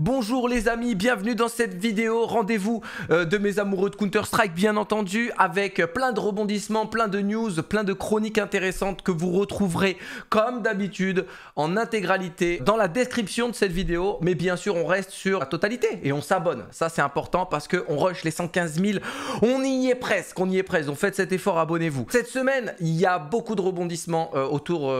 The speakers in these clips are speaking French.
Bonjour les amis, bienvenue dans cette vidéo, rendez-vous euh, de mes amoureux de Counter-Strike bien entendu avec euh, plein de rebondissements, plein de news, plein de chroniques intéressantes que vous retrouverez comme d'habitude en intégralité dans la description de cette vidéo mais bien sûr on reste sur la totalité et on s'abonne, ça c'est important parce qu'on rush les 115 000, on y est presque, on y est presque, donc faites cet effort, abonnez-vous. Cette semaine il y a beaucoup de rebondissements euh, autour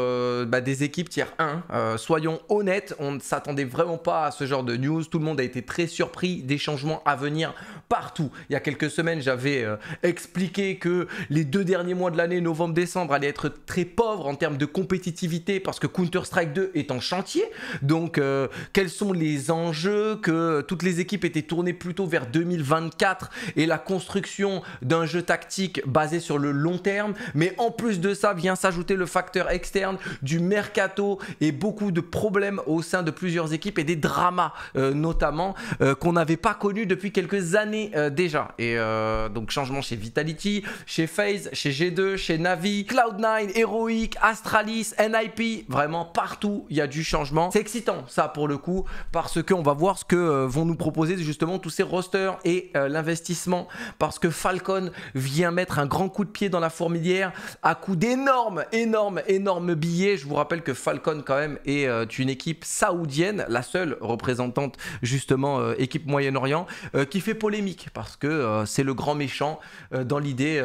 bah, des équipes tier 1, hein. soyons honnêtes, on ne s'attendait vraiment pas à ce genre de tout le monde a été très surpris des changements à venir partout. Il y a quelques semaines, j'avais euh, expliqué que les deux derniers mois de l'année, novembre-décembre, allaient être très pauvres en termes de compétitivité parce que Counter-Strike 2 est en chantier. Donc, euh, quels sont les enjeux que toutes les équipes étaient tournées plutôt vers 2024 et la construction d'un jeu tactique basé sur le long terme. Mais en plus de ça, vient s'ajouter le facteur externe du mercato et beaucoup de problèmes au sein de plusieurs équipes et des dramas euh, notamment euh, qu'on n'avait pas connu depuis quelques années euh, déjà. Et donc changement chez Vitality, chez FaZe, chez G2, chez Navi, Cloud9, Heroic, Astralis, NIP, vraiment partout il y a du changement. C'est excitant ça pour le coup parce qu'on va voir ce que vont nous proposer justement tous ces rosters et l'investissement parce que Falcon vient mettre un grand coup de pied dans la fourmilière à coup d'énormes, énormes, énormes billets. Je vous rappelle que Falcon quand même est une équipe saoudienne, la seule représentante justement, euh, équipe Moyen-Orient, euh, qui fait polémique parce que euh, c'est le grand méchant dans l'idée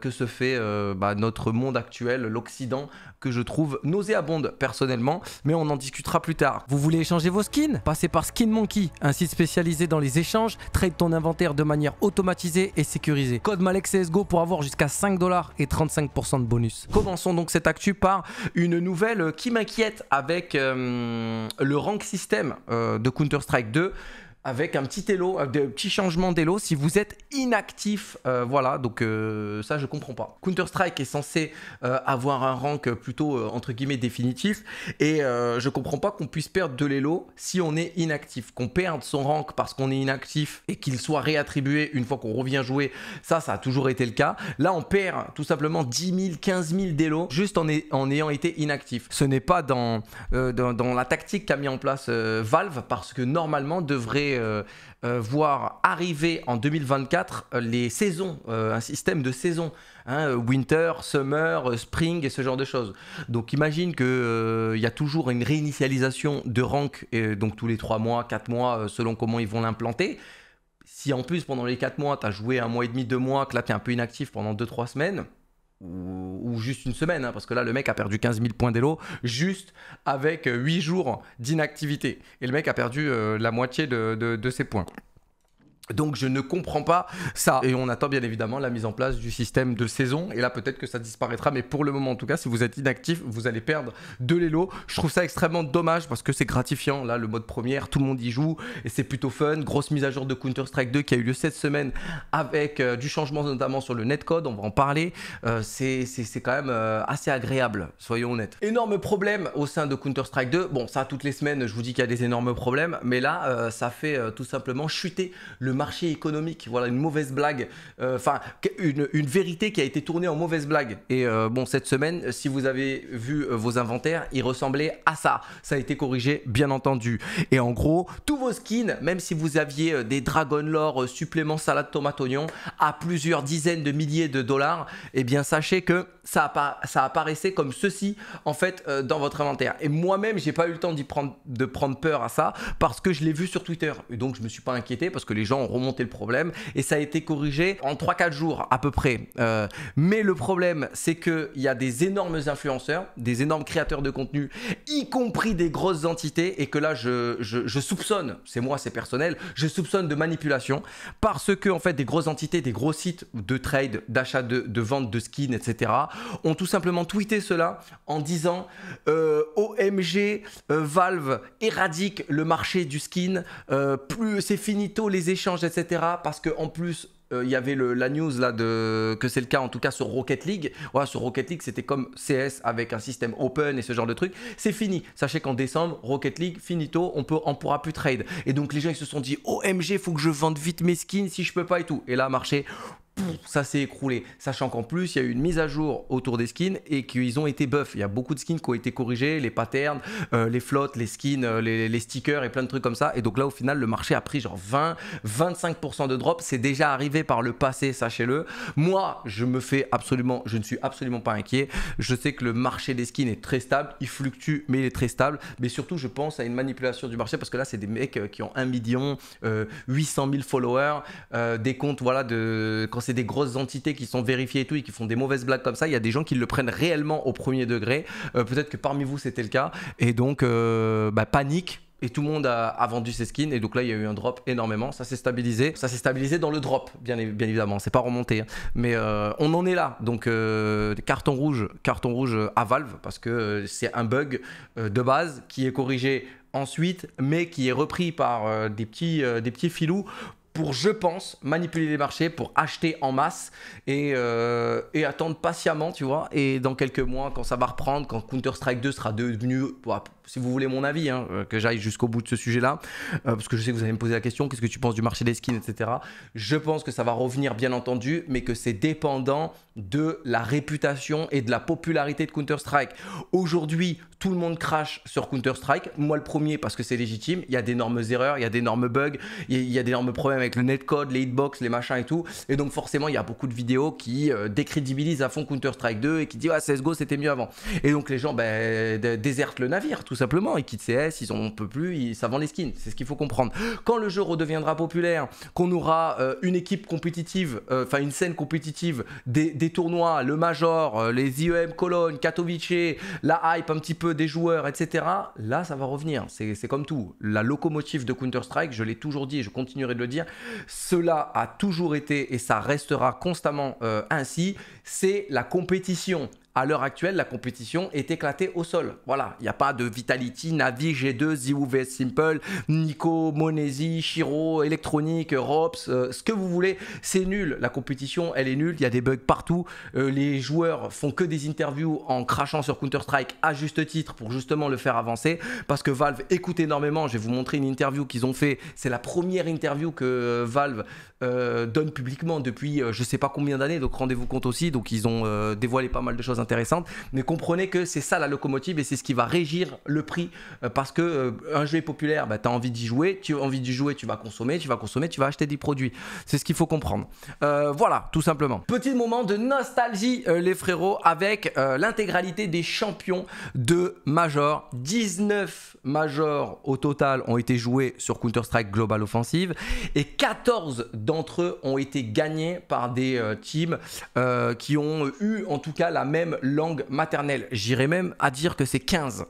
que se fait bah, notre monde actuel, l'Occident, que je trouve nauséabonde personnellement, mais on en discutera plus tard. Vous voulez échanger vos skins Passez par Skin Monkey, un site spécialisé dans les échanges, trade ton inventaire de manière automatisée et sécurisée. Code csgo pour avoir jusqu'à 5 dollars et 35% de bonus. Commençons donc cette actu par une nouvelle qui m'inquiète avec le rank système de Counter-Strike 2 avec un petit élo, des petits changements d'élo si vous êtes inactif. Euh, voilà, donc euh, ça je comprends pas. Counter Strike est censé euh, avoir un rank plutôt entre guillemets définitif et je comprends pas qu'on puisse perdre de l'élo si on est inactif. Qu'on perde son rank parce qu'on est inactif et qu'il soit réattribué une fois qu'on revient jouer, ça ça a toujours été le cas. Là on perd tout simplement 10 000, 15 000 d'élo juste en, en, ayant été inactif. Ce n'est pas dans, dans, dans, la tactique qu'a mis en place Valve parce que normalement devrait euh, euh, voir arriver en 2024 euh, les saisons, un système de saisons. Hein, winter, summer, spring et ce genre de choses. Donc imagine qu'il y a toujours une réinitialisation de rank, et donc tous les 3 mois, 4 mois, selon comment ils vont l'implanter. Si en plus pendant les 4 mois, tu as joué un mois et demi, 2 mois, que là tu es un peu inactif pendant 2-3 semaines, ou, juste une semaine, hein, parce que là, le mec a perdu 15 000 points d'élo juste avec 8 jours d'inactivité. Et le mec a perdu euh, la moitié de, de ses points. Donc je ne comprends pas ça. Et on attend bien évidemment la mise en place du système de saison. Et là peut-être que ça disparaîtra. Mais pour le moment en tout cas, si vous êtes inactif, vous allez perdre de l'élo. Je trouve ça extrêmement dommage parce que c'est gratifiant. Là, le mode première, tout le monde y joue. Et c'est plutôt fun. Grosse mise à jour de Counter-Strike 2 qui a eu lieu cette semaine avec euh, du changement notamment sur le netcode. On va en parler. Euh, c'est quand même euh, assez agréable, soyons honnêtes. Énorme problème au sein de Counter-Strike 2. Bon, ça toutes les semaines, je vous dis qu'il y a des énormes problèmes. Mais là, ça fait tout simplement chuter le marché économique. Voilà, une mauvaise blague. Euh, enfin, une, une, vérité qui a été tournée en mauvaise blague. Et euh, bon, cette semaine, si vous avez vu euh, vos inventaires, ils ressemblaient à ça. Ça a été corrigé, bien entendu. Et en gros, tous vos skins, même si vous aviez des Dragon Lore suppléments salade tomate oignon à plusieurs dizaines de milliers de dollars, et eh bien sachez que ça, ça, apparaissait comme ceci en fait euh, dans votre inventaire. Et moi-même, j'ai pas eu le temps d'y prendre, de prendre peur à ça parce que je l'ai vu sur Twitter. donc, je me suis pas inquiété parce que les gens ont remonté le problème et ça a été corrigé en 3-4 jours à peu près. Euh, mais le problème, c'est qu'il y a des énormes influenceurs, des énormes créateurs de contenu, y compris des grosses entités, et que là, je, soupçonne, c'est moi, c'est personnel, je soupçonne de manipulation parce que en fait, des grosses entités, des gros sites de trade, d'achat de, de vente de skins, etc ont tout simplement tweeté cela en disant euh, OMG, euh, Valve éradique le marché du skin, euh, plus c'est finito les échanges, etc. Parce que en plus, il y avait le, la news là de que c'est le cas en tout cas sur Rocket League. Voilà, sur Rocket League, c'était comme CS avec un système open et ce genre de truc. C'est fini. Sachez qu'en décembre, Rocket League finito, on peut on pourra plus trade. Et donc les gens ils se sont dit "OMG, faut que je vende vite mes skins si je peux pas et tout." Et là, marché ça s'est écroulé. Sachant qu'en plus, il y a eu une mise à jour autour des skins et qu'ils ont été buff. Il y a beaucoup de skins qui ont été corrigés, les patterns, euh, les flottes, les skins, euh, les, stickers et plein de trucs comme ça. Et donc là, au final, le marché a pris genre 20, 25% de drop. C'est déjà arrivé par le passé, sachez-le. Moi, je me fais absolument, je ne suis absolument pas inquiet. Je sais que le marché des skins est très stable. Il fluctue, mais il est très stable. Mais surtout, je pense à une manipulation du marché parce que là, c'est des mecs qui ont 1 million, 800 euh, 000 followers, des comptes, voilà, de c'est des grosses entités qui sont vérifiées et tout et qui font des mauvaises blagues comme ça, il y a des gens qui le prennent réellement au premier degré. Euh, peut-être que parmi vous c'était le cas. Et donc, euh, bah, panique. Et tout le monde a, vendu ses skins. Et donc là, il y a eu un drop énormément. Ça s'est stabilisé. Ça s'est stabilisé dans le drop, bien, évidemment. C'est pas remonté. Hein. Mais euh, on en est là. Donc, carton rouge, carton rouge à Valve. Parce que c'est un bug de base qui est corrigé ensuite, mais qui est repris par des, petits, des petits filous pour, je pense, manipuler les marchés, pour acheter en masse euh, et, attendre patiemment, tu vois. Et dans quelques mois, quand ça va reprendre, quand Counter-Strike 2 sera devenu bah, si vous voulez mon avis, hein, euh, que j'aille jusqu'au bout de ce sujet-là, euh, parce que je sais que vous allez me poser la question, qu'est-ce que tu penses du marché des skins, etc. Je pense que ça va revenir, bien entendu, mais que c'est dépendant de la réputation et de la popularité de Counter-Strike. Aujourd'hui, tout le monde crache sur Counter-Strike, moi le premier parce que c'est légitime, il y a d'énormes erreurs, il y a d'énormes bugs, il y a d'énormes problèmes avec le netcode, les hitbox, les machins et tout, et donc forcément il y a beaucoup de vidéos qui euh, décrédibilisent à fond Counter-Strike 2 et qui disent ah CSGO c'était mieux avant. Et donc les gens ben, désertent le navire simplement. Ils quittent CS, ils ont peuvent plus, ils, ça les skins. C'est ce qu'il faut comprendre. Quand le jeu redeviendra populaire, qu'on aura euh, une équipe compétitive, euh, enfin une scène compétitive, des, tournois, le Major, euh, les IEM Cologne, Katowice, la hype un petit peu des joueurs, etc. Là, ça va revenir. C'est comme tout. La locomotive de Counter-Strike, je l'ai toujours dit et je continuerai de le dire, cela a toujours été et ça restera constamment ainsi. C'est la compétition à l'heure actuelle, la compétition est éclatée au sol. Voilà, il n'y a pas de Vitality, Navi, G2, ZUVS Simple, Nico, Monesi, Shiro, Electronic, Robs, euh, ce que vous voulez, c'est nul. La compétition, elle est nulle, il y a des bugs partout. Euh, les joueurs font que des interviews en crachant sur Counter-Strike à juste titre pour justement le faire avancer parce que Valve écoute énormément. Je vais vous montrer une interview qu'ils ont fait. C'est la première interview que euh, Valve donne publiquement depuis je sais pas combien d'années, donc rendez-vous compte aussi. Donc ils ont dévoilé pas mal de choses intéressante. Mais comprenez que c'est ça la locomotive et c'est ce qui va régir le prix euh, parce que euh, un jeu est populaire, bah, tu as envie d'y jouer, tu as envie d'y jouer, tu vas consommer, tu vas consommer, tu vas acheter des produits. C'est ce qu'il faut comprendre. Euh, voilà, tout simplement. Petit moment de nostalgie, les frérots, avec l'intégralité des champions de Major. 19 Majors au total ont été joués sur Counter-Strike Global Offensive et 14 d'entre eux ont été gagnés par des teams qui ont eu en tout cas la même langue maternelle. J'irais même à dire que c'est 15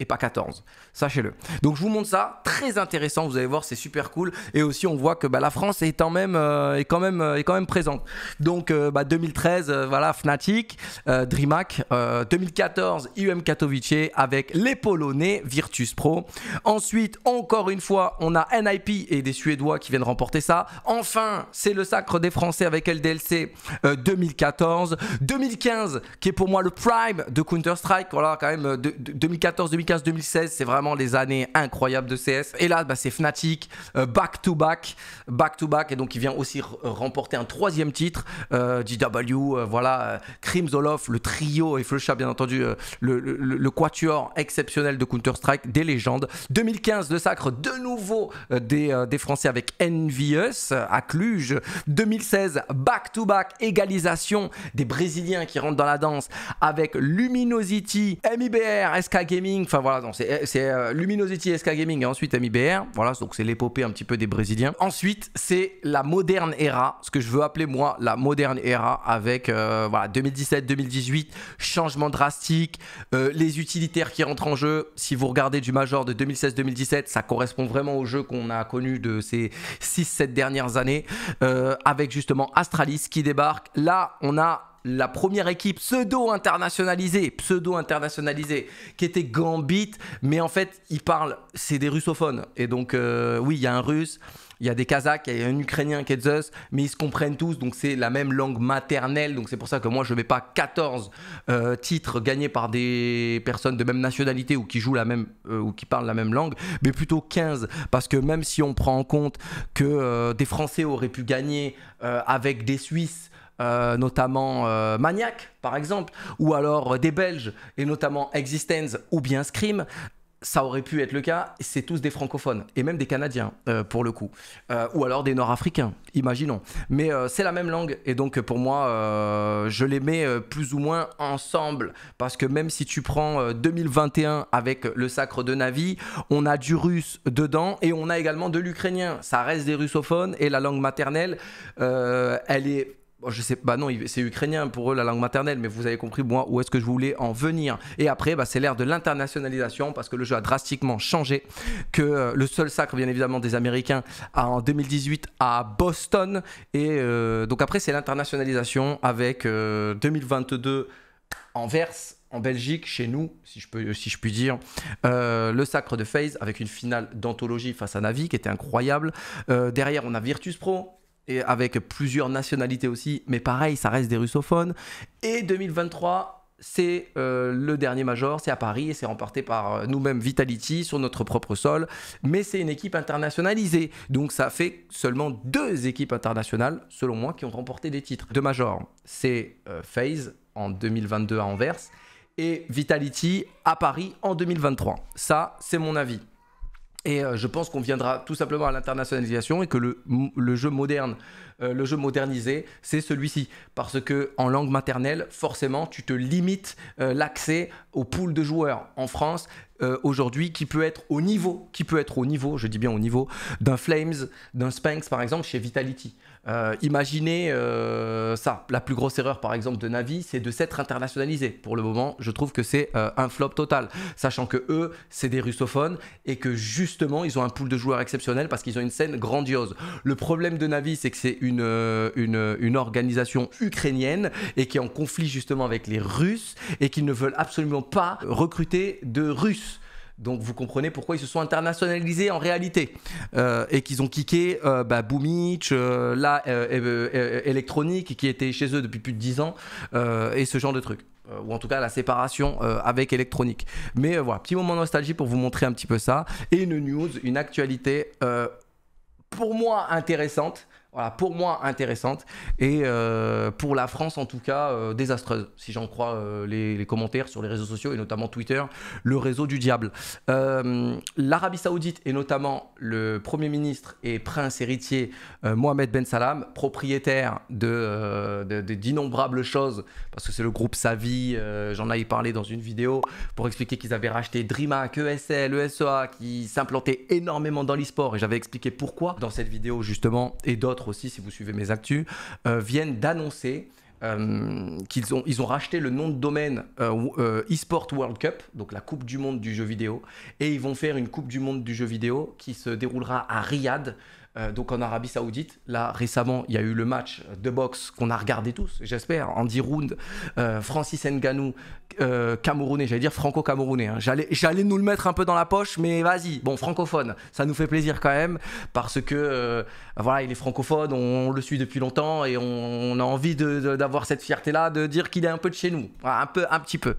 et pas 14. Sachez-le. Donc je vous montre ça, très intéressant, vous allez voir, c'est super cool. Et aussi on voit que bah, la France est, euh, quand même, euh, est présente. Donc 2013, euh, bah, voilà, Fnatic, DreamHack, 2014, IUM Katowice avec les Polonais, Virtus Pro. Ensuite, encore une fois, on a NIP et des Suédois qui viennent remporter ça. Enfin, c'est le sacre des Français avec LDLC 2014. 2015, qui est pour moi le prime de Counter-Strike, voilà, quand même, 2014-2015 2016 c'est vraiment les années incroyables de CS. Et là, bah, c'est Fnatic, euh, back-to-back, back-to-back, et donc il vient aussi euh, remporter un troisième titre, DW, euh, voilà, Krimzolov, le trio et Flusha, bien entendu, le, quatuor exceptionnel de Counter-Strike, des légendes. 2015, le sacre, de nouveau des, Français avec Envious à Cluj. 2016, back-to-back, back, égalisation des Brésiliens qui rentrent dans la danse avec Luminosity, MIBR, SK Gaming, enfin voilà, c'est eh, euh, Luminosity SK Gaming et hein, ensuite MIBR. Voilà, donc c'est l'épopée un petit peu des Brésiliens. Ensuite, c'est la moderne era, ce que je veux appeler moi la moderne era avec euh, voilà, 2017-2018, changement drastique, euh, les utilitaires qui rentrent en jeu. Si vous regardez du Major de 2016-2017, ça correspond vraiment au jeu qu'on a connu de ces 6-7 dernières années avec justement Astralis qui débarque. Là, on a la première équipe pseudo-internationalisée, pseudo-internationalisée, qui était Gambit, mais en fait, ils parlent, c'est des russophones. Et donc, euh, oui, il y a un russe, il y a des Kazakhs, il y a un Ukrainien qui est mais ils se comprennent tous, donc c'est la même langue maternelle, donc c'est pour ça que moi, je ne mets pas 14 euh, titres gagnés par des personnes de même nationalité ou qui jouent la même, euh, ou qui parlent la même langue, mais plutôt 15, parce que même si on prend en compte que des Français auraient pu gagner avec des Suisses, euh, notamment euh, Maniac par exemple, ou alors euh, des Belges, et notamment Existence ou bien Scream, ça aurait pu être le cas, c'est tous des francophones, et même des Canadiens, pour le coup, ou alors des Nord-Africains, imaginons. Mais c'est la même langue, et donc pour moi, je les mets plus ou moins ensemble, parce que même si tu prends 2021 avec le sacre de Navi, on a du russe dedans, et on a également de l'ukrainien. Ça reste des russophones, et la langue maternelle, elle est je sais, bah non, c'est ukrainien pour eux la langue maternelle, mais vous avez compris, moi, où est-ce que je voulais en venir. Et après, bah, c'est l'ère de l'internationalisation parce que le jeu a drastiquement changé. Que euh, le seul sacre, bien évidemment, des Américains en 2018 à Boston. Et euh, donc après, c'est l'internationalisation avec 2022 euh, 2022 verse en Belgique, chez nous, si je, peux, si je puis dire, le sacre de FaZe avec une finale d'anthologie face à Navi qui était incroyable. derrière, on a Virtus Pro avec plusieurs nationalités aussi, mais pareil, ça reste des russophones. Et 2023, c'est euh, le dernier major, c'est à Paris et c'est remporté par euh, nous-mêmes Vitality sur notre propre sol. Mais c'est une équipe internationalisée, donc ça fait seulement deux équipes internationales, selon moi, qui ont remporté des titres de major. C'est euh, FaZe en 2022 à Anvers et Vitality à Paris en 2023. Ça, c'est mon avis. Et euh, je pense qu'on viendra tout simplement à l'internationalisation et que le, jeu moderne, euh, le jeu modernisé, c'est celui-ci. Parce que en langue maternelle, forcément, tu te limites euh, l'accès aux poules de joueurs. En France, euh, aujourd'hui qui peut être au niveau, qui peut être au niveau, je dis bien au niveau d'un Flames, d'un Spanx par exemple chez Vitality. Euh, imaginez euh, ça. La plus grosse erreur, par exemple, de Navi, c'est de s'être internationalisé. Pour le moment, je trouve que c'est un flop total, sachant que eux, c'est des russophones et que justement, ils ont un pool de joueurs exceptionnel parce qu'ils ont une scène grandiose. Le problème de Navi, c'est que c'est une, une, une, organisation ukrainienne et qui est en conflit justement avec les Russes et qu'ils ne veulent absolument pas recruter de Russes. Donc vous comprenez pourquoi ils se sont internationalisés en réalité euh, et qu'ils ont kické euh, bah, Boomich, euh, qui était chez eux depuis plus de 10 ans et ce genre de truc ou en tout cas la séparation avec électronique. Mais voilà, petit moment de nostalgie pour vous montrer un petit peu ça. Et une news, une actualité pour moi intéressante, voilà, pour moi intéressante et euh, pour la France en tout cas euh, désastreuse, si j'en crois euh, les, commentaires sur les réseaux sociaux et notamment Twitter, le réseau du diable. L'Arabie saoudite et notamment le Premier ministre et prince héritier Mohamed Ben Salam, propriétaire d'innombrables de, choses, parce que c'est le groupe Savi, j'en ai parlé dans une vidéo pour expliquer qu'ils avaient racheté DreamHack, ESL, ESEA, qui s'implantaient énormément dans l'e-sport et j'avais expliqué pourquoi dans cette vidéo justement et d'autres aussi, si vous suivez mes actus, euh, viennent d'annoncer euh, qu'ils ont, ils ont racheté le nom de domaine euh, eSport World Cup, donc la Coupe du Monde du jeu vidéo, et ils vont faire une Coupe du Monde du jeu vidéo qui se déroulera à Riyad euh, donc en Arabie Saoudite, là récemment, il y a eu le match de boxe qu'on a regardé tous, j'espère, Andy Round, euh, Francis Nganou, euh, Camerounais, j'allais dire franco-camerounais. Hein. J'allais nous le mettre un peu dans la poche, mais vas-y, bon, francophone, ça nous fait plaisir quand même, parce que voilà, il est francophone, on, le suit depuis longtemps et on, on a envie d'avoir cette fierté-là, de dire qu'il est un peu de chez nous, un, peu, un petit peu.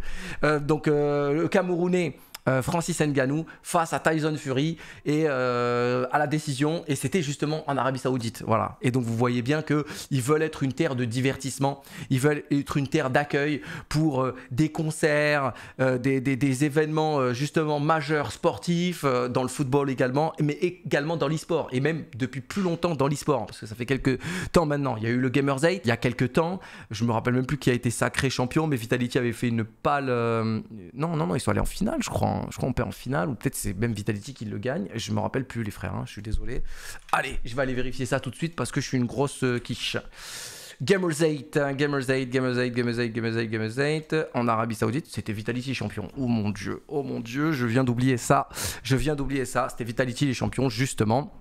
donc le Camerounais euh, Francis Ngannou face à Tyson Fury et euh, à la décision et c'était justement en Arabie Saoudite voilà et donc vous voyez bien que ils veulent être une terre de divertissement ils veulent être une terre d'accueil pour euh, des concerts des, événements justement majeurs sportifs dans le football également mais également dans l'e-sport et même depuis plus longtemps dans l'e-sport parce que ça fait quelques temps maintenant il y a eu le Gamers 8 il y a quelques temps je me rappelle même plus qui a été sacré champion mais Vitality avait fait une pâle non non non ils sont allés en finale je crois je crois on perd en finale, ou peut-être c'est même Vitality qui le gagne. Je me rappelle plus, les frères, hein, je suis désolé. Allez, je vais aller vérifier ça tout de suite parce que je suis une grosse euh, quiche. Gamers 8, hein, Gamers 8, Gamers 8, Gamers 8, Gamers 8, Gamers 8. En Arabie Saoudite, c'était Vitality champion. Oh mon dieu, oh mon dieu, je viens d'oublier ça. Je viens d'oublier ça. C'était Vitality les champions, justement.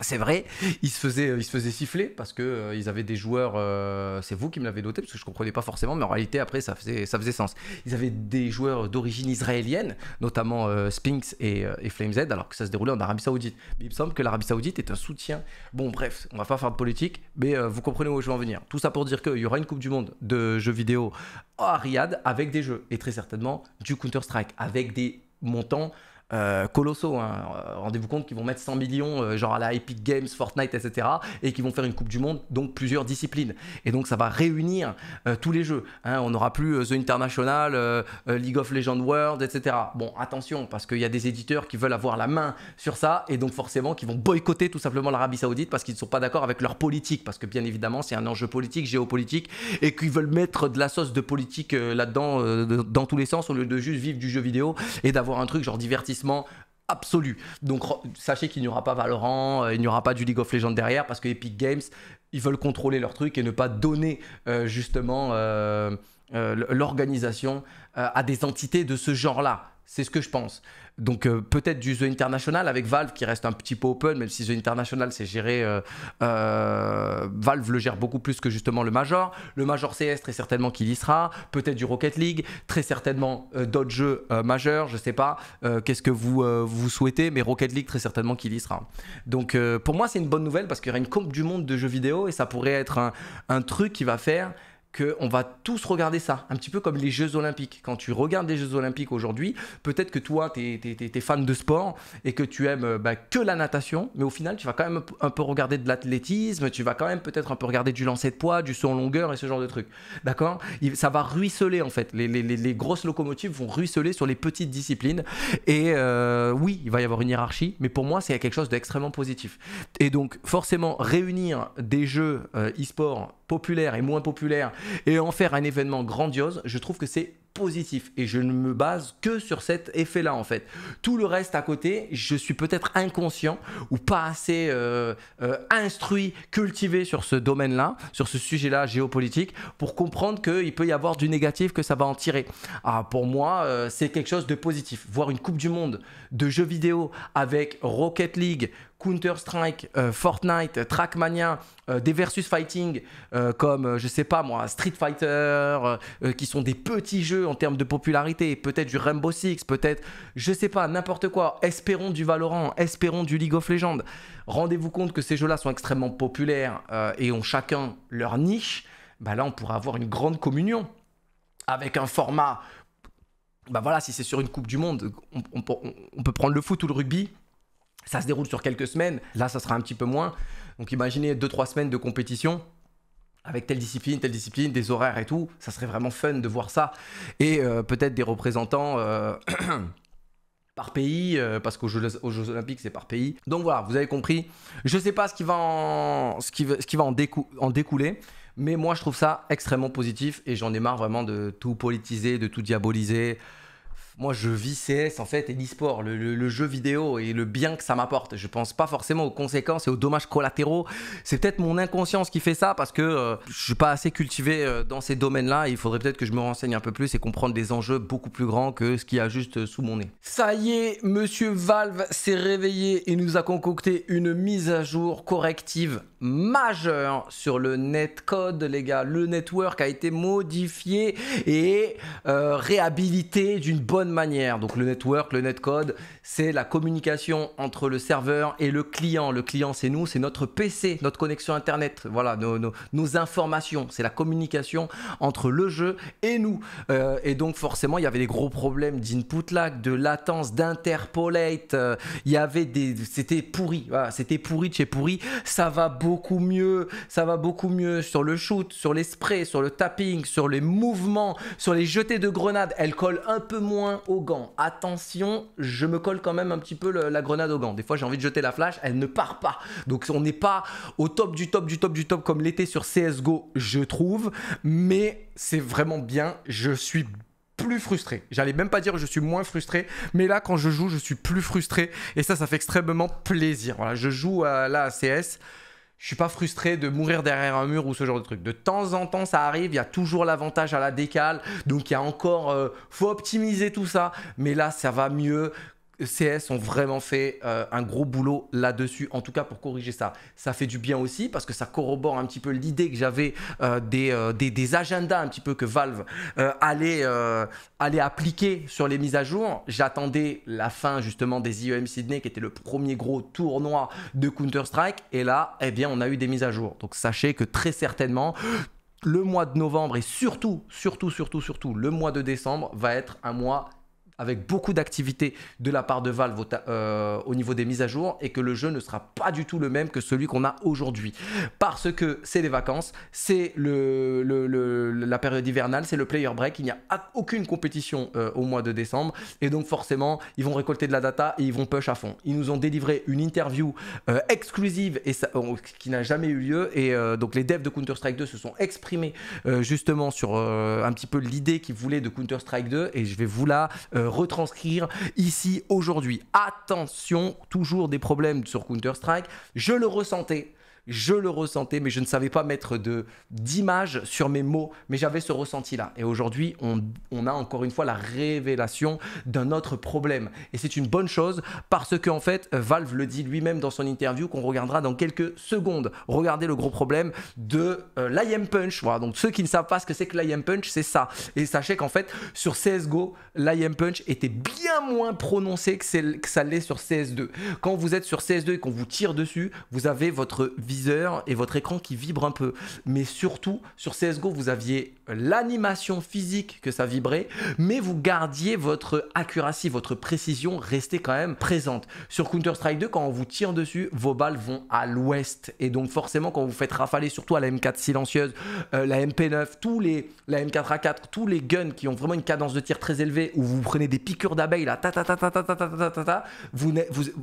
C'est vrai, ils se faisaient, euh, ils se faisaient siffler parce que euh, avaient des joueurs. Euh, c'est vous qui me l'avez noté parce que je ne comprenais pas forcément, mais en réalité après ça faisait, ça faisait sens. Ils avaient des joueurs d'origine israélienne, notamment Sphinx et, et Flame Z, alors que ça se déroulait en Arabie Saoudite. il me semble que l'Arabie Saoudite est un soutien. Bon, bref, on va pas faire de politique, mais vous comprenez où je veux en venir. Tout ça pour dire qu'il y aura une Coupe du Monde de jeux vidéo à Riyad avec des jeux et très certainement du Counter Strike avec des montants euh, colossaux. Hein. Euh, rendez-vous compte qu'ils vont mettre 100 millions, euh, genre à la Epic Games, Fortnite, etc., et qu'ils vont faire une Coupe du Monde, donc plusieurs disciplines. Et donc ça va réunir tous les jeux. Hein. On n'aura plus The International, League of Legends World, etc. Bon, attention, parce qu'il y a des éditeurs qui veulent avoir la main sur ça, et donc forcément qui vont boycotter tout simplement l'Arabie Saoudite parce qu'ils ne sont pas d'accord avec leur politique, parce que bien évidemment c'est un enjeu politique, géopolitique, et qu'ils veulent mettre de la sauce de politique là-dedans, dans tous les sens, au lieu de juste vivre du jeu vidéo et d'avoir un truc genre divertissant absolu. Donc sachez qu'il n'y aura pas Valorant, euh, il n'y aura pas du League of Legends derrière parce que Epic Games, ils veulent contrôler leur truc et ne pas donner euh, justement euh, l'organisation à des entités de ce genre-là. C'est ce que je pense. Donc euh, peut-être du The International avec Valve qui reste un petit peu open, même si The International c'est géré, euh, euh, Valve le gère beaucoup plus que justement le Major. Le Major CS très certainement qu'il y sera, peut-être du Rocket League, très certainement d'autres jeux majeurs, je sais pas. Qu'est-ce que vous vous souhaitez, mais Rocket League très certainement qu'il y sera. Donc pour moi c'est une bonne nouvelle parce qu'il y aura une coupe du monde de jeux vidéo et ça pourrait être un truc qui va faire qu'on va tous regarder ça, un petit peu comme les Jeux Olympiques. Quand tu regardes les Jeux Olympiques aujourd'hui, peut-être que toi, tu es, fan de sport et que tu aimes bah, que la natation, mais au final, tu vas quand même un peu regarder de l'athlétisme, tu vas quand même peut-être un peu regarder du lancer de poids, du saut en longueur et ce genre de trucs. D'accord Ça va ruisseler en fait. Les, grosses locomotives vont ruisseler sur les petites disciplines. Et euh, oui, il va y avoir une hiérarchie, mais pour moi, c'est quelque chose d'extrêmement positif. Et donc, forcément, réunir des jeux euh, e-sport populaire et moins populaire et en faire un événement grandiose, je trouve que c'est positif et je ne me base que sur cet effet là en fait tout le reste à côté je suis peut-être inconscient ou pas assez euh, euh, instruit cultivé sur ce domaine là sur ce sujet là géopolitique pour comprendre qu'il peut y avoir du négatif que ça va en tirer ah, pour moi euh, c'est quelque chose de positif voir une coupe du monde de jeux vidéo avec Rocket League Counter-Strike, euh, Fortnite, euh, Trackmania, euh, des versus fighting comme, je sais pas moi, Street Fighter, qui sont des petits jeux en termes de popularité, peut-être du Rainbow Six, peut-être, je sais pas, n'importe quoi, espérons du Valorant, espérons du League of Legends. Rendez-vous compte que ces jeux-là sont extrêmement populaires et ont chacun leur niche, bah là on pourra avoir une grande communion avec un format. Bah voilà, si c'est sur une Coupe du Monde, on peut prendre le foot ou le rugby, ça se déroule sur quelques semaines. Là, ça sera un petit peu moins. Donc imaginez 2-3 semaines de compétition avec telle discipline, telle discipline, des horaires et tout. Ça serait vraiment fun de voir ça. Et euh, peut-être des représentants euh, par pays, euh, parce qu'aux Jeux, Olympiques, c'est par pays. Donc voilà, vous avez compris. Je ne sais pas ce qui va en, ce qui, va en découler. Mais moi, je trouve ça extrêmement positif et j'en ai marre vraiment de tout politiser, de tout diaboliser moi je vis CS en fait et l'e-sport, le, jeu vidéo et le bien que ça m'apporte. Je pense pas forcément aux conséquences et aux dommages collatéraux. C'est peut-être mon inconscience qui fait ça parce que euh, je suis pas assez cultivé euh, dans ces domaines-là. Il faudrait peut-être que je me renseigne un peu plus et comprendre des enjeux beaucoup plus grands que ce qu'il y a juste euh, sous mon nez. Ça y est, Monsieur Valve s'est réveillé et nous a concocté une mise à jour corrective majeure sur le netcode, les gars. Le network a été modifié et réhabilité d'une bonne manière. Donc le network, le netcode, c'est la communication entre le serveur et le client. Le client, c'est nous, c'est notre PC, notre connexion Internet. Voilà, nos, informations. C'est la communication entre le jeu et nous. Euh, et donc forcément, il y avait des gros problèmes d'input lag, de latence, d'interpolate. Euh, il y avait des... C'était pourri. c'était pourri de chez pourri. Ça va beaucoup mieux. Ça va beaucoup mieux sur le shoot, sur les sprays, sur le tapping, sur les mouvements, sur les jetés de grenades. Elle colle un peu moins au gant. Attention, je me colle quand même un petit peu la grenade au gant. Des fois, j'ai envie de jeter la flash, elle ne part pas. Donc, on n'est pas au top du top du top du top comme l'était sur CSGO, je trouve. Mais c'est vraiment bien. Je suis plus frustré. J'allais même pas dire que je suis moins frustré, mais là quand je joue, je suis plus frustré et ça ça fait extrêmement plaisir. Voilà, je joue euh, là à CS, je suis pas frustré de mourir derrière un mur ou ce genre de truc. De temps en temps, ça arrive, il y a toujours l'avantage à la décale, donc il y a encore, euh, faut optimiser tout ça. Mais là, ça va mieux. CS ont vraiment fait euh, un gros boulot là-dessus, en tout cas pour corriger ça. Ça fait du bien aussi parce que ça corrobore un petit peu l'idée que j'avais euh, euh, des, des, agendas un petit peu que Valve allait, appliquer sur les mises à jour. J'attendais la fin justement des IEM Sydney qui était le premier gros tournoi de Counter-Strike et là, eh bien, on a eu des mises à jour. Donc sachez que très certainement, le mois de novembre et surtout, surtout, surtout, surtout, le mois de décembre va être un mois avec beaucoup d'activité de la part de Valve euh, au, niveau des mises à jour et que le jeu ne sera pas du tout le même que celui qu'on a aujourd'hui. Parce que c'est les vacances, c'est la période hivernale, c'est le player break, il n'y a aucune compétition euh, au mois de décembre et donc forcément ils vont récolter de la data et ils vont push à fond. Ils nous ont délivré une interview euh, exclusive et oh, qui n'a jamais eu lieu et donc les devs de Counter-Strike 2 se sont exprimés justement sur un petit peu l'idée qu'ils voulaient de Counter-Strike 2 et je vais vous la retranscrire ici aujourd'hui. Attention, toujours des problèmes sur Counter-Strike. Je le ressentais je le ressentais, mais je ne savais pas mettre de d'image sur mes mots, mais j'avais ce ressenti-là. Et aujourd'hui, on, a encore une fois la révélation d'un autre problème. Et c'est une bonne chose parce que en fait, Valve le dit lui-même dans son interview qu'on regardera dans quelques secondes. Regardez le gros problème de euh, l'IM Punch. Voilà, donc ceux qui ne savent pas ce que c'est que l'IM Punch, c'est ça. Et sachez qu'en fait, sur CSGO, l'IM Punch était bien moins prononcé que, que ça l'est sur CS2. Quand vous êtes sur CS2 et qu'on vous tire dessus, vous avez votre vie viseur et votre écran qui vibre un peu. Mais surtout, sur CSGO, vous aviez l'animation physique que ça vibrait, mais vous gardiez votre accuracy, votre précision restée quand même présente. Sur Counter-Strike 2, quand on vous tire dessus, vos balles vont à l'ouest. Et donc forcément, quand vous faites rafaler surtout à la M4 silencieuse, la MP9, tous les, la M4A4, tous les guns qui ont vraiment une cadence de tir très élevée, où vous prenez des piqûres d'abeilles, là, ta ta ta ta ta ta ta ta ta, vous,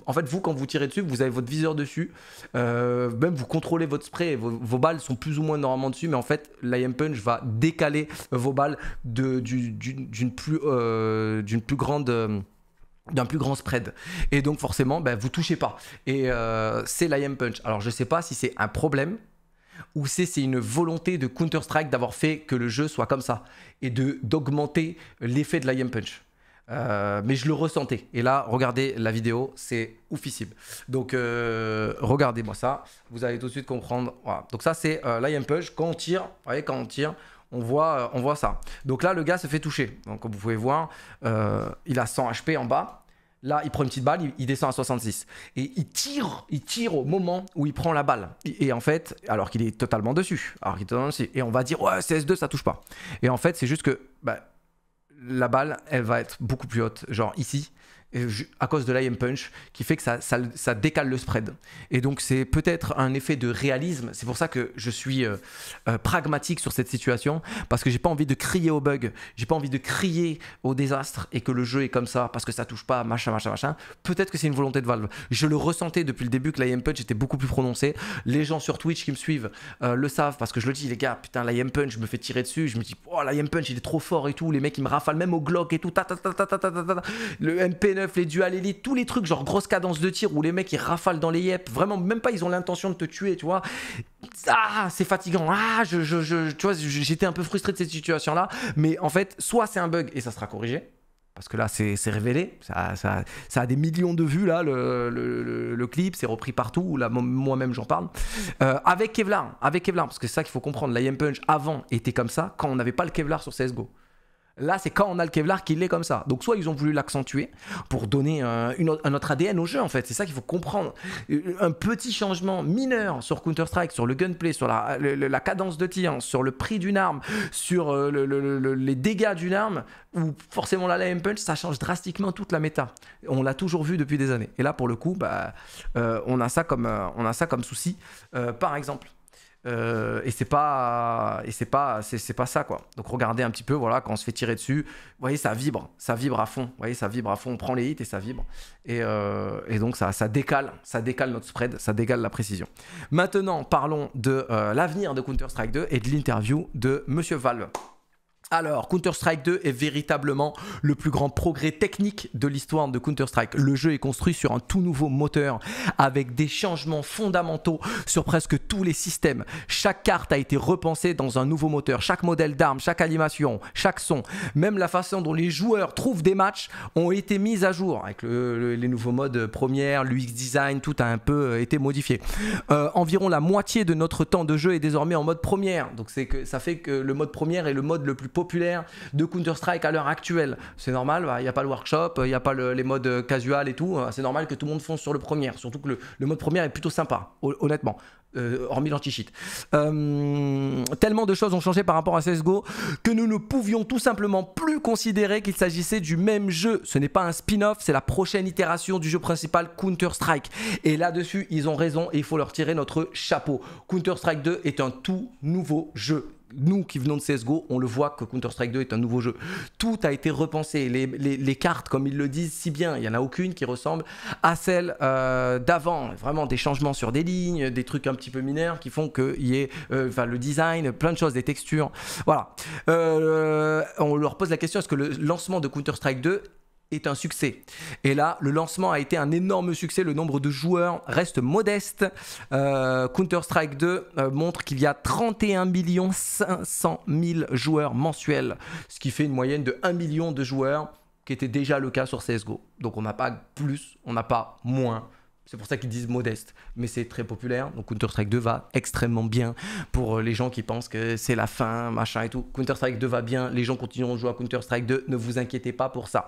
en fait, vous, quand vous tirez dessus, vous avez votre viseur dessus, euh, même vous contrôlez votre spray, vos, balles sont plus ou moins normalement dessus, mais en fait, l'IM Punch va décaler vos balles euh, d'une plus, grande. Euh, d'un plus grand spread. Et donc forcément, ben, vous touchez pas. Et euh, c'est l'IM Punch. Alors je sais pas si c'est un problème ou c'est une volonté de Counter-Strike d'avoir fait que le jeu soit comme ça et d'augmenter l'effet de l'IM Punch. Euh, mais je le ressentais. Et là, regardez la vidéo, c'est oufissime. Donc, euh, regardez-moi ça. Vous allez tout de suite comprendre. Donc, ça, c'est là, il y a un Quand on tire, vous voyez, quand on tire, on voit, euh, on voit ça. Donc là, le gars se fait toucher. Donc, comme vous pouvez voir, il a 100 HP en bas. Là, il prend une petite balle, il, descend à 66. Et il tire, il tire au moment où il prend la balle. Et, en fait, alors qu'il est totalement dessus. Et on va dire, ouais, CS2, ça touche pas. Et en fait, c'est juste que bah, la balle, elle va être beaucoup plus haute. Genre ici, à cause de l'IM punch qui fait que ça, ça, décale le spread. Et donc c'est peut-être un effet de réalisme. C'est pour ça que je suis euh, euh, pragmatique sur cette situation parce que j'ai pas envie de crier au bug, j'ai pas envie de crier au désastre et que le jeu est comme ça parce que ça touche pas machin machin machin. Peut-être que c'est une volonté de Valve. Je le ressentais depuis le début que l'IM punch était beaucoup plus prononcé. Les gens sur Twitch qui me suivent euh, le savent parce que je le dis les gars, putain l'IM punch me fait tirer dessus, je me dis oh l'IM punch il est trop fort et tout, les mecs ils me rafalent même au Glock et tout ta ta ta ta ta le MP les duels les tous les trucs genre grosse cadence de tir où les mecs ils rafalent dans les yep, vraiment même pas ils ont l'intention de te tuer, tu vois. Ah, c'est fatigant. Ah, je, je, tu vois, j'étais un peu frustré de cette situation là, mais en fait, soit c'est un bug et ça sera corrigé, parce que là c'est révélé, ça, ça, ça, a des millions de vues là, le, clip, c'est repris partout, moi-même j'en parle. Euh, avec Kevlar, avec Kevlar, parce que c'est ça qu'il faut comprendre, l'IM Punch avant était comme ça quand on n'avait pas le Kevlar sur CSGO. Là, c'est quand on a le Kevlar qu'il est comme ça. Donc, soit ils ont voulu l'accentuer pour donner euh, un, autre ADN au jeu, en fait. C'est ça qu'il faut comprendre. Euh, un petit changement mineur sur Counter-Strike, sur le gunplay, sur la, cadence de tir, hein, sur le prix d'une arme, sur euh, les dégâts d'une arme, ou forcément la lame punch, ça change drastiquement toute la méta. On l'a toujours vu depuis des années. Et là, pour le coup, bah, on, a ça comme, souci, par exemple. Euh, et c'est pas et c'est pas c'est pas ça quoi. Donc regardez un petit peu voilà quand on se fait tirer dessus, vous voyez ça vibre, ça vibre à fond, vous voyez ça vibre à fond, on prend les hits et ça vibre et, euh, donc ça décale, ça décale notre spread, ça décale la précision. Maintenant parlons de euh, l'avenir de Counter Strike 2 et de l'interview de Monsieur Valve. Alors, Counter-Strike 2 est véritablement le plus grand progrès technique de l'histoire de Counter-Strike. Le jeu est construit sur un tout nouveau moteur avec des changements fondamentaux sur presque tous les systèmes. Chaque carte a été repensée dans un nouveau moteur. Chaque modèle d'arme, chaque animation, chaque son, même la façon dont les joueurs trouvent des matchs ont été mis à jour avec les nouveaux modes première, l'UX design, tout a un peu euh, été modifié. Euh, environ la moitié de notre temps de jeu est désormais en mode première. Donc ça fait que le mode première est le mode le plus populaire de Counter-Strike à l'heure actuelle. C'est normal, bah, il n'y a pas le workshop, il n'y a pas les modes euh, casual et tout. C'est normal que tout le monde fonce sur le premier. Surtout que le, mode premier est plutôt sympa, honnêtement. Euh, hormis l'anti-cheat. Euh, tellement de choses ont changé par rapport à CSGO que nous ne pouvions tout simplement plus considérer qu'il s'agissait du même jeu. Ce n'est pas un spin-off, c'est la prochaine itération du jeu principal Counter-Strike. Et là-dessus, ils ont raison et il faut leur tirer notre chapeau. Counter-Strike 2 est un tout nouveau jeu nous qui venons de CSGO, on le voit que Counter-Strike 2 est un nouveau jeu. Tout a été repensé. Les, cartes, comme ils le disent si bien, il n'y en a aucune qui ressemble à celle euh, d'avant. Vraiment des changements sur des lignes, des trucs un petit peu mineurs qui font qu'il y ait euh, le design, plein de choses, des textures. Voilà. Euh, on leur pose la question est-ce que le lancement de Counter-Strike 2 est un succès. Et là, le lancement a été un énorme succès, le nombre de joueurs reste modeste. Euh, Counter-Strike 2 euh, montre qu'il y a 31 500 000 joueurs mensuels, ce qui fait une moyenne de 1 million de joueurs, qui était déjà le cas sur CSGO. Donc on n'a pas plus, on n'a pas moins. C'est pour ça qu'ils disent modeste, mais c'est très populaire. Donc Counter-Strike 2 va extrêmement bien pour euh, les gens qui pensent que c'est la fin, machin et tout. Counter-Strike 2 va bien, les gens continueront de jouer à Counter-Strike 2, ne vous inquiétez pas pour ça.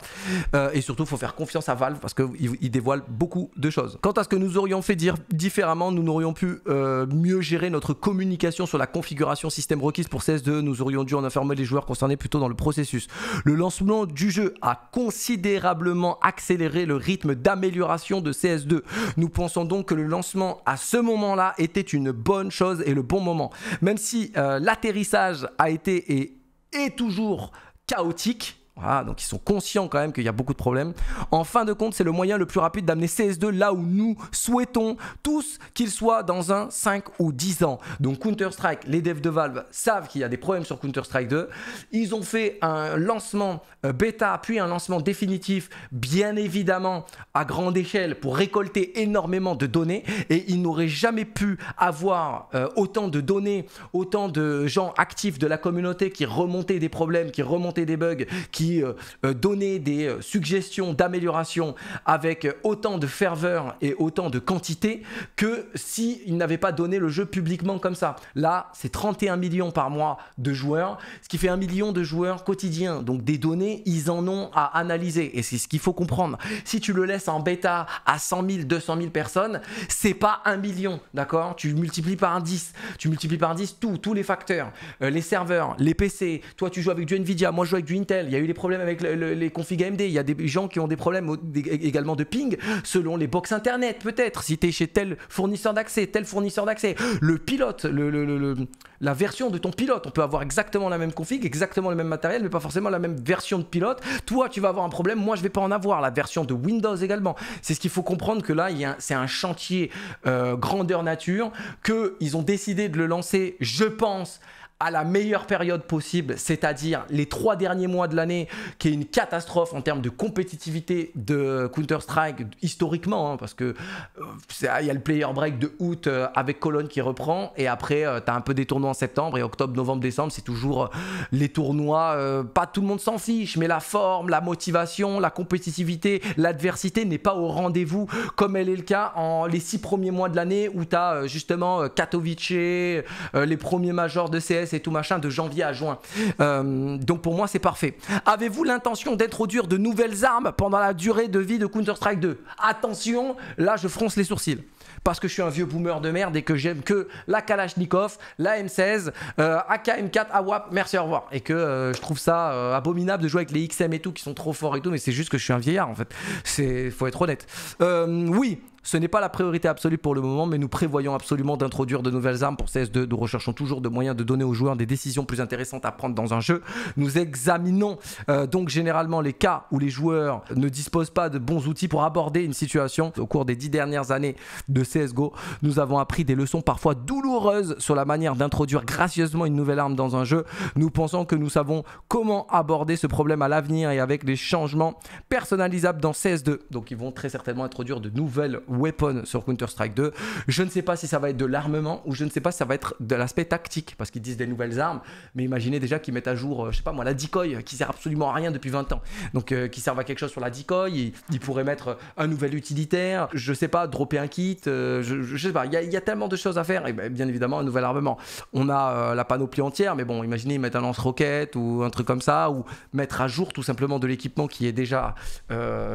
Euh, et surtout, il faut faire confiance à Valve parce qu'ils dévoilent beaucoup de choses. Quant à ce que nous aurions fait dire différemment, nous n'aurions pu euh, mieux gérer notre communication sur la configuration système requise pour CS2. Nous aurions dû en informer les joueurs concernés plutôt dans le processus. Le lancement du jeu a considérablement accéléré le rythme d'amélioration de CS2. Nous pensons donc que le lancement à ce moment-là était une bonne chose et le bon moment. Même si euh, l'atterrissage a été et est toujours chaotique, ah, donc ils sont conscients quand même qu'il y a beaucoup de problèmes. En fin de compte, c'est le moyen le plus rapide d'amener CS2 là où nous souhaitons tous qu'il soit dans un 5 ou 10 ans. Donc Counter-Strike, les devs de Valve savent qu'il y a des problèmes sur Counter-Strike 2. Ils ont fait un lancement euh, bêta, puis un lancement définitif, bien évidemment à grande échelle, pour récolter énormément de données. Et ils n'auraient jamais pu avoir euh, autant de données, autant de gens actifs de la communauté qui remontaient des problèmes, qui remontaient des bugs, qui euh, euh, donner des euh, suggestions d'amélioration avec autant de ferveur et autant de quantité que s'ils n'avaient pas donné le jeu publiquement comme ça. Là, c'est 31 millions par mois de joueurs, ce qui fait un million de joueurs quotidiens. Donc des données, ils en ont à analyser et c'est ce qu'il faut comprendre. Si tu le laisses en bêta à 100 000, 200 000 personnes, c'est pas un million, d'accord Tu multiplies par 10, tu multiplies par 10 tout, tous les facteurs, les serveurs, les PC. Toi, tu joues avec du Nvidia, moi je joue avec du Intel. Il y a eu des problèmes avec les configs AMD, il y a des gens qui ont des problèmes également de ping selon les box internet peut-être, si tu es chez tel fournisseur d'accès, tel fournisseur d'accès, le pilote, le, la version de ton pilote, on peut avoir exactement la même config, exactement le même matériel, mais pas forcément la même version de pilote. Toi, tu vas avoir un problème, moi je vais pas en avoir, la version de Windows également. C'est ce qu'il faut comprendre que là, c'est un chantier euh, grandeur nature, qu'ils ont décidé de le lancer, je pense, à la meilleure période possible, c'est-à-dire les trois derniers mois de l'année, qui est une catastrophe en termes de compétitivité de Counter-Strike historiquement, hein, parce que euh, il y a le player break de août euh, avec Cologne qui reprend, et après euh, tu as un peu des tournois en septembre, et octobre, novembre, décembre, c'est toujours les tournois, pas tout le monde s'en fiche, mais la forme, la motivation, la compétitivité, l'adversité n'est pas au rendez-vous comme elle est le cas en les six premiers mois de l'année où tu as justement Katowice, les premiers majors de CS et tout machin de janvier à juin. Euh, donc pour moi, c'est parfait. Avez-vous l'intention d'introduire de nouvelles armes pendant la durée de vie de Counter-Strike 2 Attention, là, je fronce les sourcils parce que je suis un vieux boomer de merde et que j'aime que la Kalachnikov, la M16, AKM4, AWAP, merci, au revoir. Et que euh, je trouve ça euh, abominable de jouer avec les XM et tout qui sont trop forts et tout, mais c'est juste que je suis un vieillard en fait. C'est faut être honnête. oui, ce n'est pas la priorité absolue pour le moment, mais nous prévoyons absolument d'introduire de nouvelles armes pour CS2. Nous recherchons toujours de moyens de donner aux joueurs des décisions plus intéressantes à prendre dans un jeu. Nous examinons euh, donc généralement les cas où les joueurs ne disposent pas de bons outils pour aborder une situation. Au cours des dix dernières années de CSGO, nous avons appris des leçons parfois douloureuses sur la manière d'introduire gracieusement une nouvelle arme dans un jeu. Nous pensons que nous savons comment aborder ce problème à l'avenir et avec des changements personnalisables dans CS2. Donc ils vont très certainement introduire de nouvelles weapon sur Counter-Strike 2. Je ne sais pas si ça va être de l'armement ou je ne sais pas si ça va être de l'aspect tactique parce qu'ils disent des nouvelles armes, mais imaginez déjà qu'ils mettent à jour, euh, je sais pas moi, la decoy euh, qui sert absolument à rien depuis 20 ans, donc euh, qui servent à quelque chose sur la decoy. Ils, pourraient mettre un nouvel utilitaire, je ne sais pas, dropper un kit, je, ne sais pas. Il y, a tellement de choses à faire et ben, bien évidemment un nouvel armement. On a la panoplie entière, mais bon, imaginez mettre un lance-roquette ou un truc comme ça ou mettre à jour tout simplement de l'équipement qui est déjà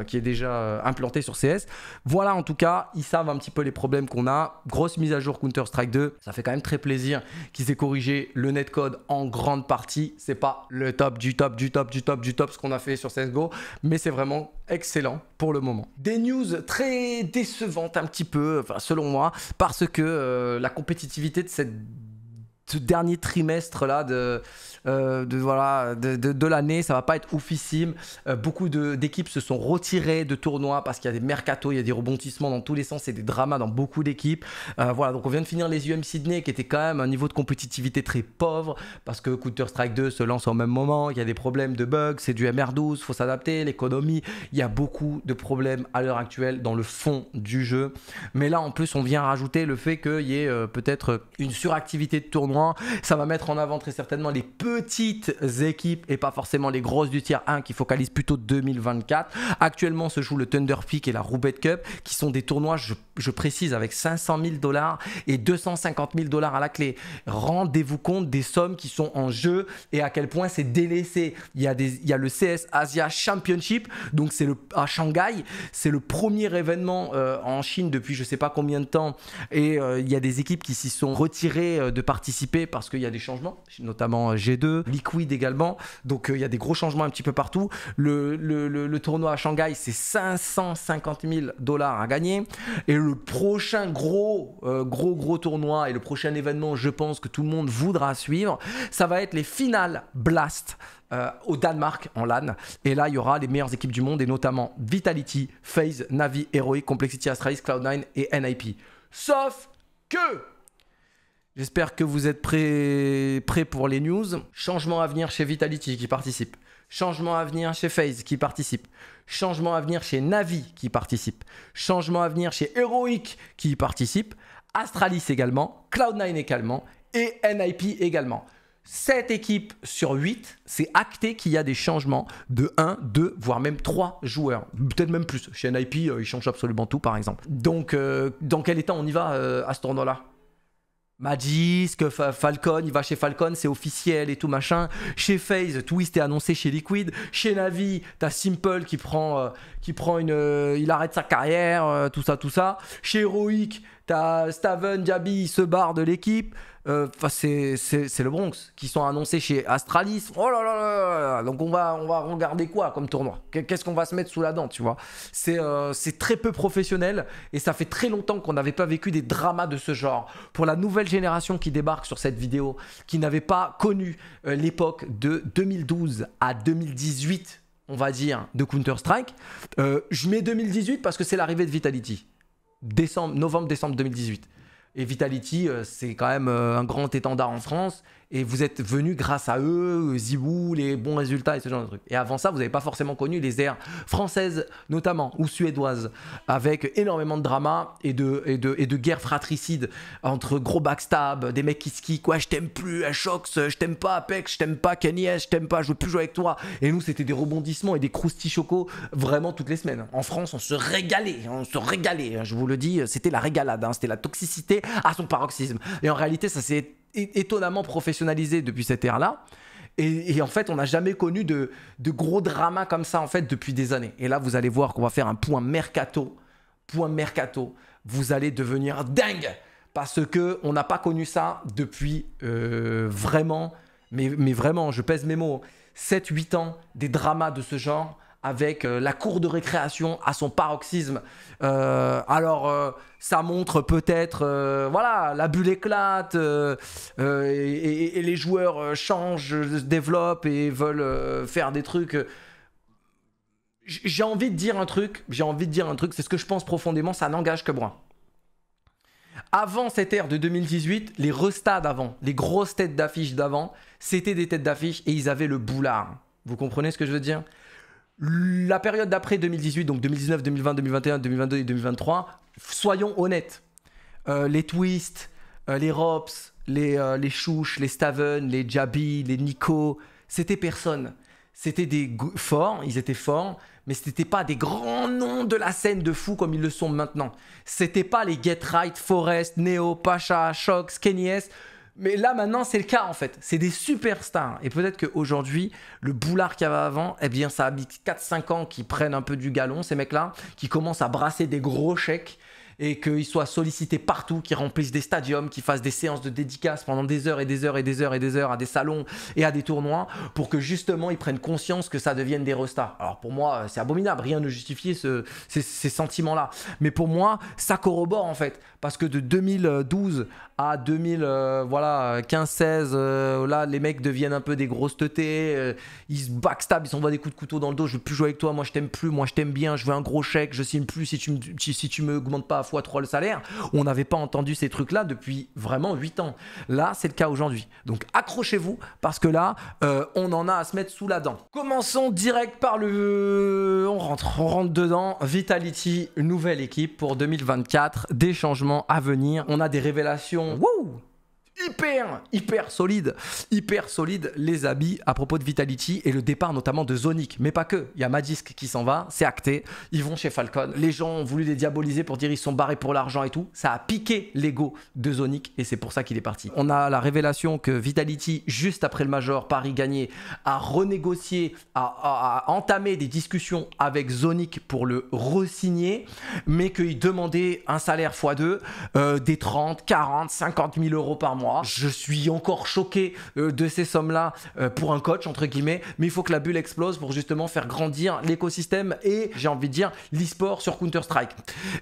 qui est déjà implanté sur CS. Voilà en tout cas ils savent un petit peu les problèmes qu'on a. Grosse mise à jour Counter-Strike 2. Ça fait quand même très plaisir qu'ils aient corrigé le netcode en grande partie. C'est pas le top du top du top du top du top ce qu'on a fait sur CSGO, mais c'est vraiment excellent pour le moment. Des news très décevantes un petit peu, selon moi, parce que euh, la compétitivité de cette ce dernier trimestre là de, euh, voilà de, l'année ça va pas être oufissime euh, beaucoup d'équipes se sont retirées de tournois parce qu'il y a des mercato il y a des rebondissements dans tous les sens et des dramas dans beaucoup d'équipes euh, voilà donc on vient de finir les UM Sydney qui était quand même un niveau de compétitivité très pauvre parce que Counter Strike 2 se lance au même moment il y a des problèmes de bugs c'est du MR12 faut s'adapter l'économie il y a beaucoup de problèmes à l'heure actuelle dans le fond du jeu mais là en plus on vient rajouter le fait qu'il y ait peut-être une suractivité de tournoi ça va mettre en avant très certainement les petites équipes et pas forcément les grosses du tiers 1 qui focalisent plutôt 2024. Actuellement se joue le Thunder Peak et la Roubaix Cup qui sont des tournois, je, précise, avec 500 000 dollars et 250 000 dollars à la clé. Rendez-vous compte des sommes qui sont en jeu et à quel point c'est délaissé. Il y, a des, le CS Asia Championship, donc c'est à Shanghai, c'est le premier événement euh, en Chine depuis je ne sais pas combien de temps et euh, il y a des équipes qui s'y sont retirées euh, de participer parce qu'il y a des changements, notamment euh, G2, Liquid également. Donc euh, il y a des gros changements un petit peu partout. Le, tournoi à Shanghai, c'est 550 000 dollars à gagner. Et le prochain gros, euh, gros, gros tournoi et le prochain événement, je pense que tout le monde voudra suivre, ça va être les finales Blast. au Danemark en LAN. Et là, il y aura les meilleures équipes du monde, et notamment Vitality, phase Navi, Heroic, Complexity Astralis, Cloud9 et NIP. Sauf que J'espère que vous êtes prêts, pour les news. Changement à venir chez Vitality qui participe. Changement à venir chez FaZe qui participe. Changement à venir chez Navi qui participe. Changement à venir chez Heroic qui participe. Astralis également. Cloud9 également. Et NIP également. 7 équipes sur 8, c'est acté qu'il y a des changements de 1, 2, voire même 3 joueurs. Peut-être même plus. Chez NIP, euh, ils changent absolument tout, par exemple. Donc, euh, dans quel état on y va euh, à ce tournoi-là que Falcon, il va chez Falcon, c'est officiel et tout machin. Chez FaZe, Twist est annoncé chez Liquid. Chez Navi, t'as Simple qui prend, euh, qui prend une, euh, il arrête sa carrière, euh, tout ça, tout ça. Chez Heroic, T'as Staven, Diaby, ce se de l'équipe. Euh, enfin, c'est le Bronx qui sont annoncés chez Astralis. Oh là là là, Donc on va, on va regarder quoi comme tournoi Qu'est-ce qu'on va se mettre sous la dent, tu vois euh, C'est très peu professionnel et ça fait très longtemps qu'on n'avait pas vécu des dramas de ce genre. Pour la nouvelle génération qui débarque sur cette vidéo, qui n'avait pas connu euh, l'époque de 2012 à 2018, on va dire, de Counter-Strike, je mets 2018 parce que c'est l'arrivée de Vitality décembre, novembre-décembre 2018. Et Vitality, euh, c'est quand même euh, un grand étendard en France et vous êtes venu grâce à eux, Zibou, les bons résultats et ce genre de trucs. Et avant ça, vous n'avez pas forcément connu les airs françaises notamment, ou suédoises, avec énormément de drama et de, et de, et de guerres fratricides entre gros backstab, des mecs qui skient, quoi, je t'aime plus, Ashox, je t'aime pas, Apex, je t'aime pas, Kenny, je t'aime pas, je veux plus jouer avec toi. Et nous, c'était des rebondissements et des chocos vraiment toutes les semaines. En France, on se régalait, on se régalait, je vous le dis, c'était la régalade, hein, c'était la toxicité à son paroxysme. Et en réalité, ça s'est étonnamment professionnalisé depuis cette ère-là. Et, en fait, on n'a jamais connu de, gros dramas comme ça en fait depuis des années. Et là, vous allez voir qu'on va faire un point mercato, point mercato. Vous allez devenir dingue parce que n'a pas connu ça depuis euh, vraiment, mais, mais, vraiment, je pèse mes mots, 7-8 ans des dramas de ce genre avec euh, la cour de récréation à son paroxysme. Euh, alors, euh, ça montre peut-être, voilà, la bulle éclate et, les joueurs changent, se développent et veulent faire des trucs. J'ai envie de dire un truc, j'ai envie de dire un truc, c'est ce que je pense profondément, ça n'engage que moi. Avant cette ère de 2018, les restats d'avant, les grosses têtes d'affiche d'avant, c'était des têtes d'affiche et ils avaient le boulard. Vous comprenez ce que je veux dire la période d'après 2018, donc 2019, 2020, 2021, 2022 et 2023, soyons honnêtes. Euh, les twists, euh, les Rops, les, euh, les Chouches, les Staven, les Jabi, les Nico, c'était personne. C'était des forts, ils étaient forts, mais ce c'était pas des grands noms de la scène de fou comme ils le sont maintenant. C'était pas les Get Right, Forest, Neo, Pacha, Shox, Kenny S mais là, maintenant, c'est le cas, en fait. C'est des superstars. Et peut-être qu'aujourd'hui, le boulard qu'il y avait avant, eh bien, ça habite mis 4-5 ans qu'ils prennent un peu du galon, ces mecs-là, qui commencent à brasser des gros chèques et qu'ils soient sollicités partout, qu'ils remplissent des stadiums, qu'ils fassent des séances de dédicace pendant des heures et des heures et des heures et des heures à des salons et à des tournois pour que justement ils prennent conscience que ça devienne des restats. Alors pour moi, c'est abominable, rien ne justifie ces, sentiments-là. Mais pour moi, ça corrobore en fait, parce que de 2012 à 2015 16, euh, euh, là les mecs deviennent un peu des grosses teutés, ils se backstab, ils s'envoient des coups de couteau dans le dos, je veux plus jouer avec toi, moi je t'aime plus, moi je t'aime bien, je veux un gros chèque, je signe plus si tu si, tu me pas fois 3 le salaire. On n'avait pas entendu ces trucs-là depuis vraiment 8 ans. Là, c'est le cas aujourd'hui. Donc accrochez-vous parce que là, euh, on en a à se mettre sous la dent. Commençons direct par le... On rentre, on rentre dedans. Vitality, nouvelle équipe pour 2024, des changements à venir. On a des révélations. Wouh hyper, hyper solide, hyper solide, les habits à propos de Vitality et le départ notamment de Zonic. Mais pas que, il y a Madisk qui s'en va, c'est acté, ils vont chez Falcon. Les gens ont voulu les diaboliser pour dire ils sont barrés pour l'argent et tout. Ça a piqué l'ego de Zonic et c'est pour ça qu'il est parti. On a la révélation que Vitality, juste après le Major, Paris gagné, a renégocié, a, entamé des discussions avec Zonic pour le resigner, mais qu'il demandait un salaire x2, euh, des 30, 40, 50 000 euros par mois je suis encore choqué euh, de ces sommes-là euh, pour un coach, entre guillemets, mais il faut que la bulle explose pour justement faire grandir l'écosystème et, j'ai envie de dire, l'e-sport sur Counter-Strike.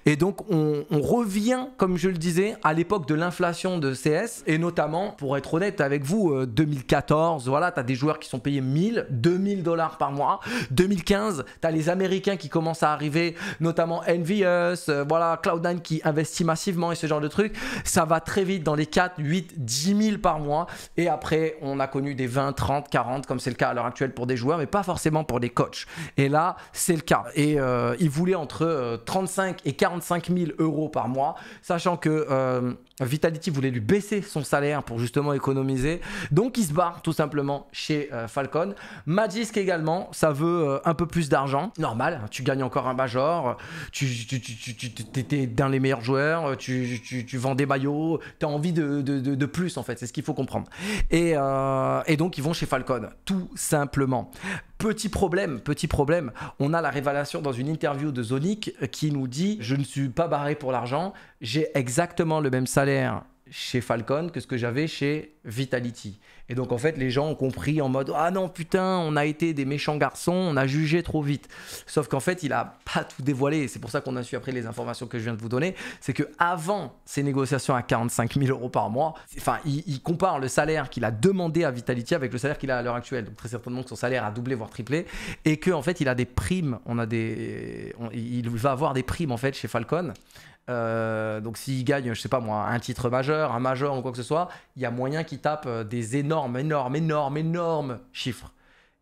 Et donc, on, revient, comme je le disais, à l'époque de l'inflation de CS, et notamment, pour être honnête avec vous, 2014, euh, voilà, tu as des joueurs qui sont payés 1000, 2000 dollars par mois. 2015, tu as les Américains qui commencent à arriver, notamment Envious, voilà, Cloud9 qui investit massivement et ce genre de trucs. Ça va très vite dans les 4, 8, 10 000 par mois. Et après, on a connu des 20, 30, 40, comme c'est le cas à l'heure actuelle pour des joueurs, mais pas forcément pour des coachs. Et là, c'est le cas. Et euh, ils voulaient entre 35 euh, et 45 000 euros par mois, sachant que... Euh, Vitality voulait lui baisser son salaire pour justement économiser. Donc il se barre tout simplement chez euh, Falcon. Magisk également, ça veut euh, un peu plus d'argent. Normal, hein, tu gagnes encore un major, tu, tu, dans les meilleurs joueurs, tu, vends des maillots, tu as envie de, plus en fait, c'est ce qu'il faut comprendre. et euh, donc ils vont chez Falcon, tout simplement. Petit problème, petit problème, on a la révélation dans une interview de Zonic qui nous dit Je ne suis pas barré pour l'argent, j'ai exactement le même salaire chez Falcon que ce que j'avais chez Vitality. Et donc en fait les gens ont compris en mode ah non putain on a été des méchants garçons, on a jugé trop vite. Sauf qu'en fait il a pas tout dévoilé. C'est pour ça qu'on a su après les informations que je viens de vous donner, c'est que avant ces négociations à 45 000 euros par mois, enfin il, compare le salaire qu'il a demandé à Vitality avec le salaire qu'il a à l'heure actuelle. Donc très certainement que son salaire a doublé voire triplé et que en fait il a des primes, on a des, il va avoir des primes en fait chez Falcon euh, donc s'il gagne, je sais pas moi, un titre majeur, un majeur ou quoi que ce soit, il y a moyen qu'il tape euh, des énormes, énormes, énormes, énormes chiffres.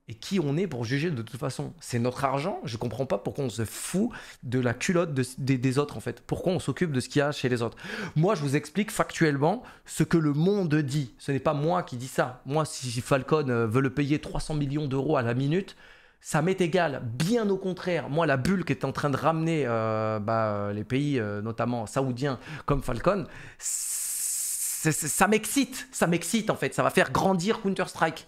Et qui on est pour juger de toute façon C'est notre argent. Je comprends pas pourquoi on se fout de la culotte des autres en fait. Pourquoi on s'occupe de ce qu'il y a chez les autres Moi, je vous explique factuellement ce que le monde dit. Ce n'est pas moi qui dis ça. Moi, si Falcon euh, veut le payer 300 millions d'euros à la minute, ça m'est égal. Bien au contraire, moi, la bulle qui est en train de ramener euh, bah, euh, les pays, euh, notamment saoudiens comme Falcon, ça m'excite. Ça m'excite en fait. Ça va faire grandir Counter-Strike.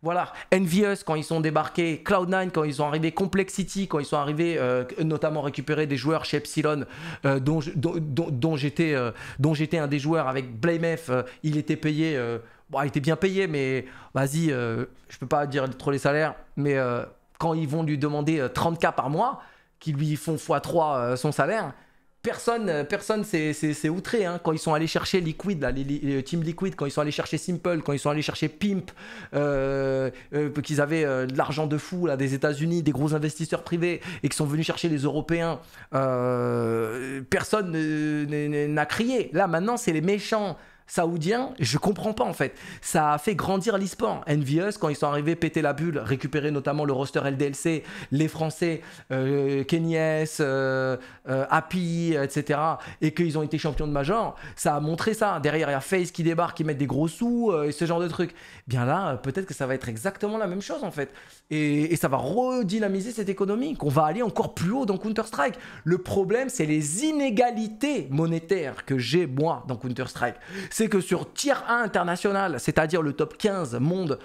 Voilà, Envious quand ils sont débarqués, Cloud9 quand ils sont arrivés, Complexity quand ils sont arrivés, notamment récupérer des joueurs chez Epsilon, dont, dont j'étais un des joueurs avec Blamef, il était payé, bon, il était bien payé, mais vas-y, je peux pas dire trop les salaires, mais quand ils vont lui demander 30K euh, par mois, qui lui font x3 euh, son salaire, personne euh, personne s'est outré. Hein. Quand ils sont allés chercher Liquid, là, les, Team Liquid, quand ils sont allés chercher Simple, quand ils sont allés chercher Pimp, qu'ils avaient de l'argent de fou là, des États-Unis, des gros investisseurs privés, et qu'ils sont venus chercher les Européens, personne n'a crié. Là, maintenant, c'est les méchants saoudien, je comprends pas en fait. Ça a fait grandir l'e-sport. Envious, quand ils sont arrivés péter la bulle, récupérer notamment le roster LDLC, les Français, euh, Kenyes, euh, euh, Happy, etc. Et qu'ils ont été champions de major, ça a montré ça. Derrière, il y a Face qui débarque, qui met des gros sous, euh, et ce genre de trucs. Bien là, peut-être que ça va être exactement la même chose en fait. Et, et ça va redynamiser cette économie, qu'on va aller encore plus haut dans Counter-Strike. Le problème, c'est les inégalités monétaires que j'ai moi dans Counter-Strike c'est que sur tier 1 international, c'est-à-dire le top 15 monde,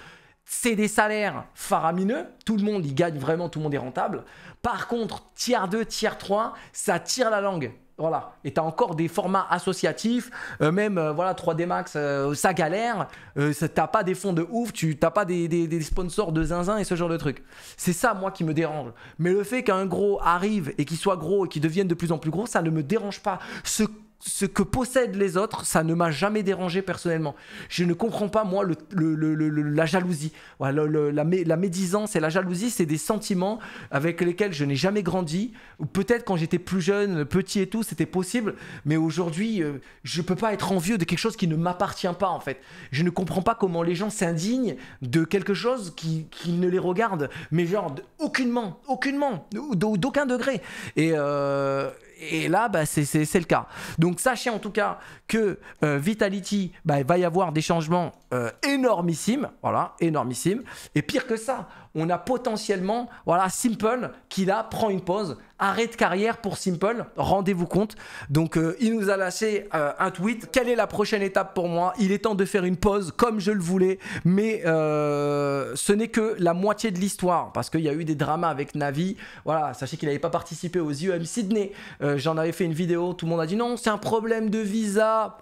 c'est des salaires faramineux, tout le monde y gagne vraiment, tout le monde est rentable. Par contre, tier 2, tier 3, ça tire la langue. Voilà, et t'as encore des formats associatifs, euh, même euh, voilà 3D Max, euh, ça galère, t'as pas des fonds de ouf, tu t'as pas des, sponsors de zinzin et ce genre de trucs. C'est ça moi qui me dérange. Mais le fait qu'un gros arrive et qu'il soit gros et qu'il devienne de plus en plus gros, ça ne me dérange pas. Ce ce que possèdent les autres, ça ne m'a jamais dérangé personnellement. Je ne comprends pas, moi, le, la jalousie. la, médisance et la jalousie, c'est des sentiments avec lesquels je n'ai jamais grandi. Peut-être quand j'étais plus jeune, petit et tout, c'était possible. Mais aujourd'hui, euh, je ne peux pas être envieux de quelque chose qui ne m'appartient pas, en fait. Je ne comprends pas comment les gens s'indignent de quelque chose qui, ne les regarde. Mais genre, aucunement, aucunement, d'aucun degré. Et... Euh, et là, bah, c'est le cas. Donc sachez en tout cas que euh, Vitality, il bah, va y avoir des changements euh, énormissimes, voilà, énormissimes. Et pire que ça, on a potentiellement, voilà, Simple qui là prend une pause. Arrêt de carrière pour Simple, rendez-vous compte. Donc euh, il nous a lâché euh, un tweet. Quelle est la prochaine étape pour moi Il est temps de faire une pause comme je le voulais, mais euh, ce n'est que la moitié de l'histoire parce qu'il y a eu des dramas avec Navi. Voilà, sachez qu'il n'avait pas participé aux IEM Sydney. J'en avais fait une vidéo, tout le monde a dit non, c'est un problème de visa.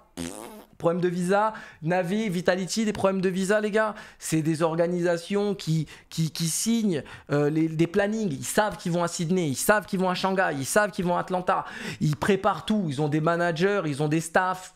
Problèmes de visa, Navi, Vitality, des problèmes de visa, les gars. C'est des organisations qui, qui, qui signent euh, les, des plannings. Ils savent qu'ils vont à Sydney, ils savent qu'ils vont à Shanghai, ils savent qu'ils vont à Atlanta. Ils préparent tout. Ils ont des managers, ils ont des staffs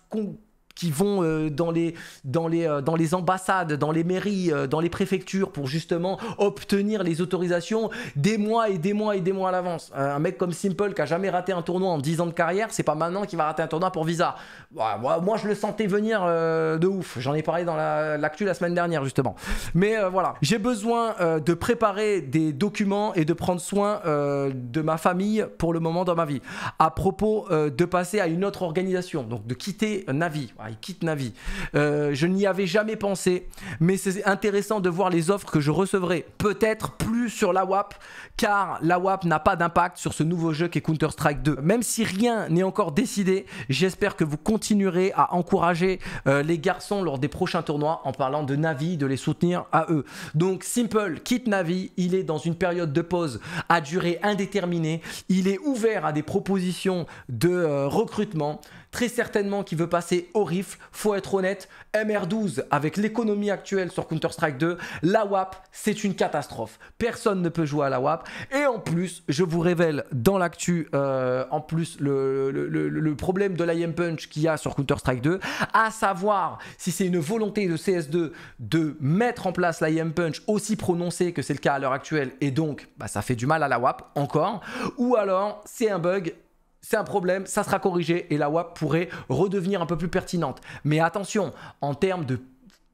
qui vont euh, dans, les, dans, les, euh, dans les ambassades, dans les mairies, euh, dans les préfectures pour justement obtenir les autorisations des mois et des mois et des mois à l'avance. un mec comme Simple qui a jamais raté un tournoi en 10 ans de carrière, c'est pas maintenant qu'il va rater un tournoi pour Visa. Bah, moi, je le sentais venir de ouf. J'en ai parlé dans l'actu la, la, semaine dernière justement. Mais voilà, j'ai besoin de préparer des documents et de prendre soin de ma famille pour le moment dans ma vie. À propos de passer à une autre organisation, donc de quitter Navi quitte Navi. Euh, je n'y avais jamais pensé, mais c'est intéressant de voir les offres que je recevrai. Peut-être plus sur la WAP, car la WAP n'a pas d'impact sur ce nouveau jeu qui est Counter-Strike 2. Même si rien n'est encore décidé, j'espère que vous continuerez à encourager euh, les garçons lors des prochains tournois en parlant de Navi, de les soutenir à eux. Donc Simple quitte Navi, il est dans une période de pause à durée indéterminée, il est ouvert à des propositions de euh, recrutement très certainement qui veut passer au rifle. Faut être honnête, MR12 avec l'économie actuelle sur Counter-Strike 2, la WAP, c'est une catastrophe. Personne ne peut jouer à la WAP. Et en plus, je vous révèle dans l'actu, euh, en plus, le, problème de l'IM Punch qu'il y a sur Counter-Strike 2, à savoir si c'est une volonté de CS2 de mettre en place l'IM Punch aussi prononcée que c'est le cas à l'heure actuelle, et donc bah, ça fait du mal à la WAP encore, ou alors c'est un bug c'est un problème, ça sera corrigé et la WAP pourrait redevenir un peu plus pertinente. Mais attention, en termes de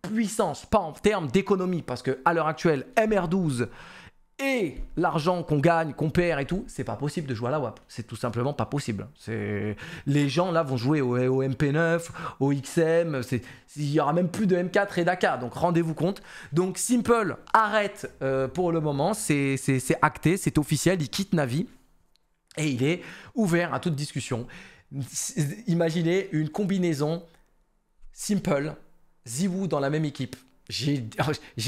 puissance, pas en termes d'économie, parce que à l'heure actuelle, MR12 et l'argent qu'on gagne, qu'on perd et tout, c'est pas possible de jouer à la WAP. C'est tout simplement pas possible. Les gens là vont jouer au, MP9, au XM, il y aura même plus de M4 et d'AK, donc rendez-vous compte. Donc Simple arrête euh, pour le moment, c'est acté, c'est officiel, il quitte Navi et il est ouvert à toute discussion. Imaginez une combinaison simple, Ziwoo dans la même équipe. J'ai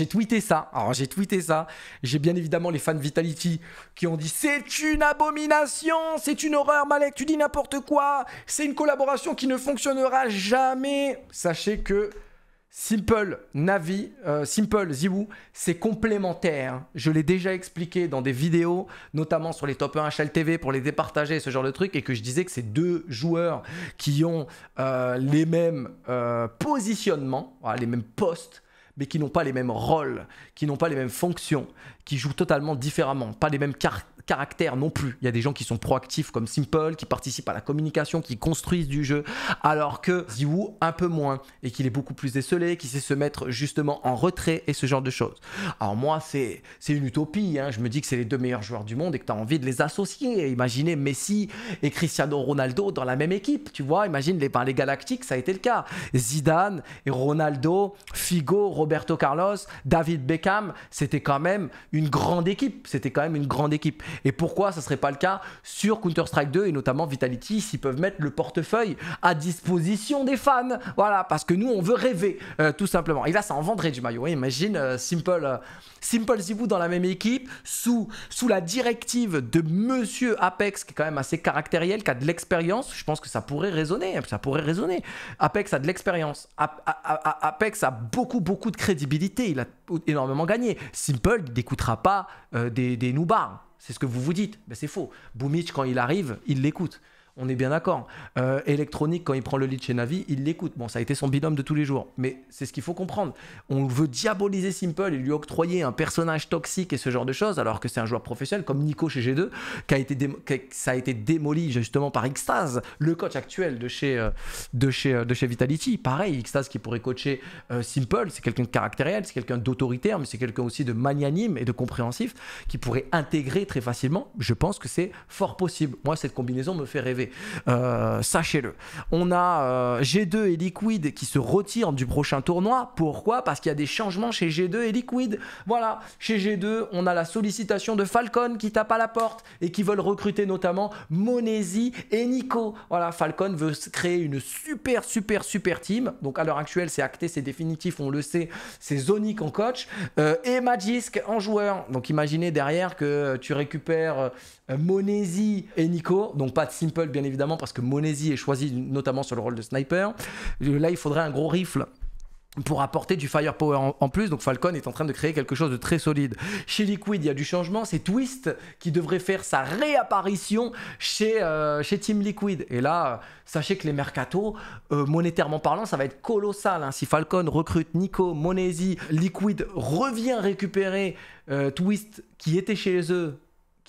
tweeté ça. Alors j'ai tweeté ça. J'ai bien évidemment les fans Vitality qui ont dit c'est une abomination, c'est une horreur, Malek, tu dis n'importe quoi, c'est une collaboration qui ne fonctionnera jamais. Sachez que Simple, Navi, euh, Simple, Ziwoo, c'est complémentaire. Je l'ai déjà expliqué dans des vidéos, notamment sur les top 1 HLTV pour les départager, ce genre de truc, et que je disais que c'est deux joueurs qui ont euh, les mêmes euh, positionnements, les mêmes postes, mais qui n'ont pas les mêmes rôles, qui n'ont pas les mêmes fonctions, qui jouent totalement différemment, pas les mêmes cartes, caractère non plus. Il y a des gens qui sont proactifs comme Simple, qui participent à la communication, qui construisent du jeu, alors que Ziwoo un peu moins et qu'il est beaucoup plus décelé, qui sait se mettre justement en retrait et ce genre de choses. Alors moi, c'est une utopie. Hein. Je me dis que c'est les deux meilleurs joueurs du monde et que tu as envie de les associer. Imaginez Messi et Cristiano Ronaldo dans la même équipe, tu vois. Imagine les, ben, les Galactiques, ça a été le cas. Zidane et Ronaldo, Figo, Roberto Carlos, David Beckham, c'était quand même une grande équipe. C'était quand même une grande équipe. Et pourquoi ce serait pas le cas sur Counter-Strike 2 et notamment Vitality s'ils peuvent mettre le portefeuille à disposition des fans Voilà, parce que nous on veut rêver euh, tout simplement. Et là ça en vendrait du maillot. imagine euh, Simple, euh, Simple, si Simple dans la même équipe sous, sous la directive de Monsieur Apex qui est quand même assez caractériel, qui a de l'expérience. Je pense que ça pourrait résonner. Hein, ça pourrait résonner. Apex a de l'expérience. Apex a beaucoup beaucoup de crédibilité. Il a énormément gagné. Simple n'écoutera pas des, des noobars. C'est ce que vous vous dites. Mais ben, c'est faux. Boumitch, quand il arrive, il l'écoute. On est bien d'accord. Euh, électronique, quand il prend le lead chez Navi, il l'écoute. Bon, ça a été son binôme de tous les jours. Mais c'est ce qu'il faut comprendre. On veut diaboliser Simple et lui octroyer un personnage toxique et ce genre de choses, alors que c'est un joueur professionnel comme Nico chez G2, qui a été ça a été démoli justement par Xtase, le coach actuel de chez, euh, de chez, euh, de chez Vitality. Pareil, Xtaz qui pourrait coacher Simple, c'est quelqu'un de caractériel, c'est quelqu'un d'autoritaire, mais c'est quelqu'un aussi de magnanime et de compréhensif qui pourrait intégrer très facilement. Je pense que c'est fort possible. Moi, cette combinaison me fait rêver. Euh, sachez-le. On a euh, G2 et Liquid qui se retirent du prochain tournoi. Pourquoi Parce qu'il y a des changements chez G2 et Liquid. Voilà, chez G2, on a la sollicitation de Falcon qui tape à la porte et qui veulent recruter notamment Monesi et Nico. Voilà, Falcon veut créer une super, super, super team. Donc à l'heure actuelle, c'est acté, c'est définitif, on le sait. C'est Zonic en coach euh, et Magisk en joueur. Donc imaginez derrière que tu récupères euh, Monesi et Nico. Donc pas de simple bien évidemment parce que Monesi est choisi notamment sur le rôle de sniper. Euh, là il faudrait un gros rifle pour apporter du firepower en, plus. Donc Falcon est en train de créer quelque chose de très solide. Chez Liquid, il y a du changement. C'est Twist qui devrait faire sa réapparition chez, euh, chez Team Liquid. Et là, sachez que les mercatos, monétairement parlant, ça va être colossal. Hein. Si Falcon recrute Nico, Monesi, Liquid revient récupérer Twist qui était chez eux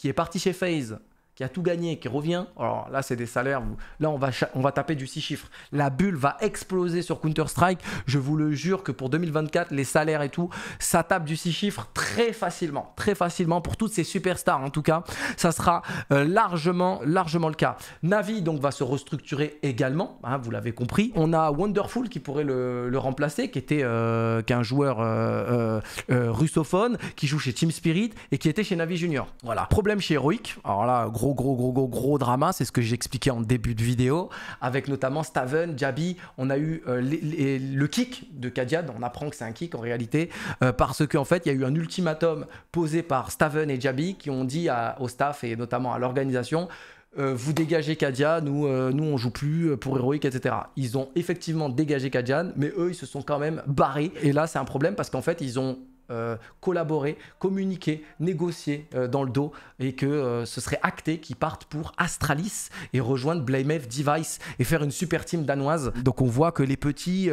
qui est parti chez FaZe a tout gagné, qui revient, alors là c'est des salaires, là on va, on va taper du 6 chiffres. La bulle va exploser sur Counter-Strike, je vous le jure que pour 2024, les salaires et tout, ça tape du 6 chiffres très facilement, très facilement, pour toutes ces superstars en tout cas, ça sera euh, largement, largement le cas. Navi donc va se restructurer également, hein, vous l'avez compris. On a Wonderful qui pourrait le, remplacer, qui était euh, qu'un un joueur euh, russophone, qui joue chez Team Spirit et qui était chez Navi Junior. Voilà, problème chez Heroic, alors là gros gros, gros, gros, gros, drama. C'est ce que j'expliquais en début de vidéo. Avec notamment Staven, Jabi, on a eu euh, le kick de Kadia. On apprend que c'est un kick en réalité. Euh, parce qu'en fait, il y a eu un ultimatum posé par Staven et Jabi qui ont dit au staff et notamment à l'organisation. Euh, vous dégagez Kadia. nous, nous on joue plus pour Heroic, etc. Ils ont effectivement dégagé Kadian, mais eux ils se sont quand même barrés. Et là c'est un problème parce qu'en fait ils ont euh, collaborer, communiquer, négocier euh, dans le dos et que euh, ce serait acté qu'ils partent pour Astralis et rejoindre Blamef Device et faire une super team danoise. Donc on voit que les petits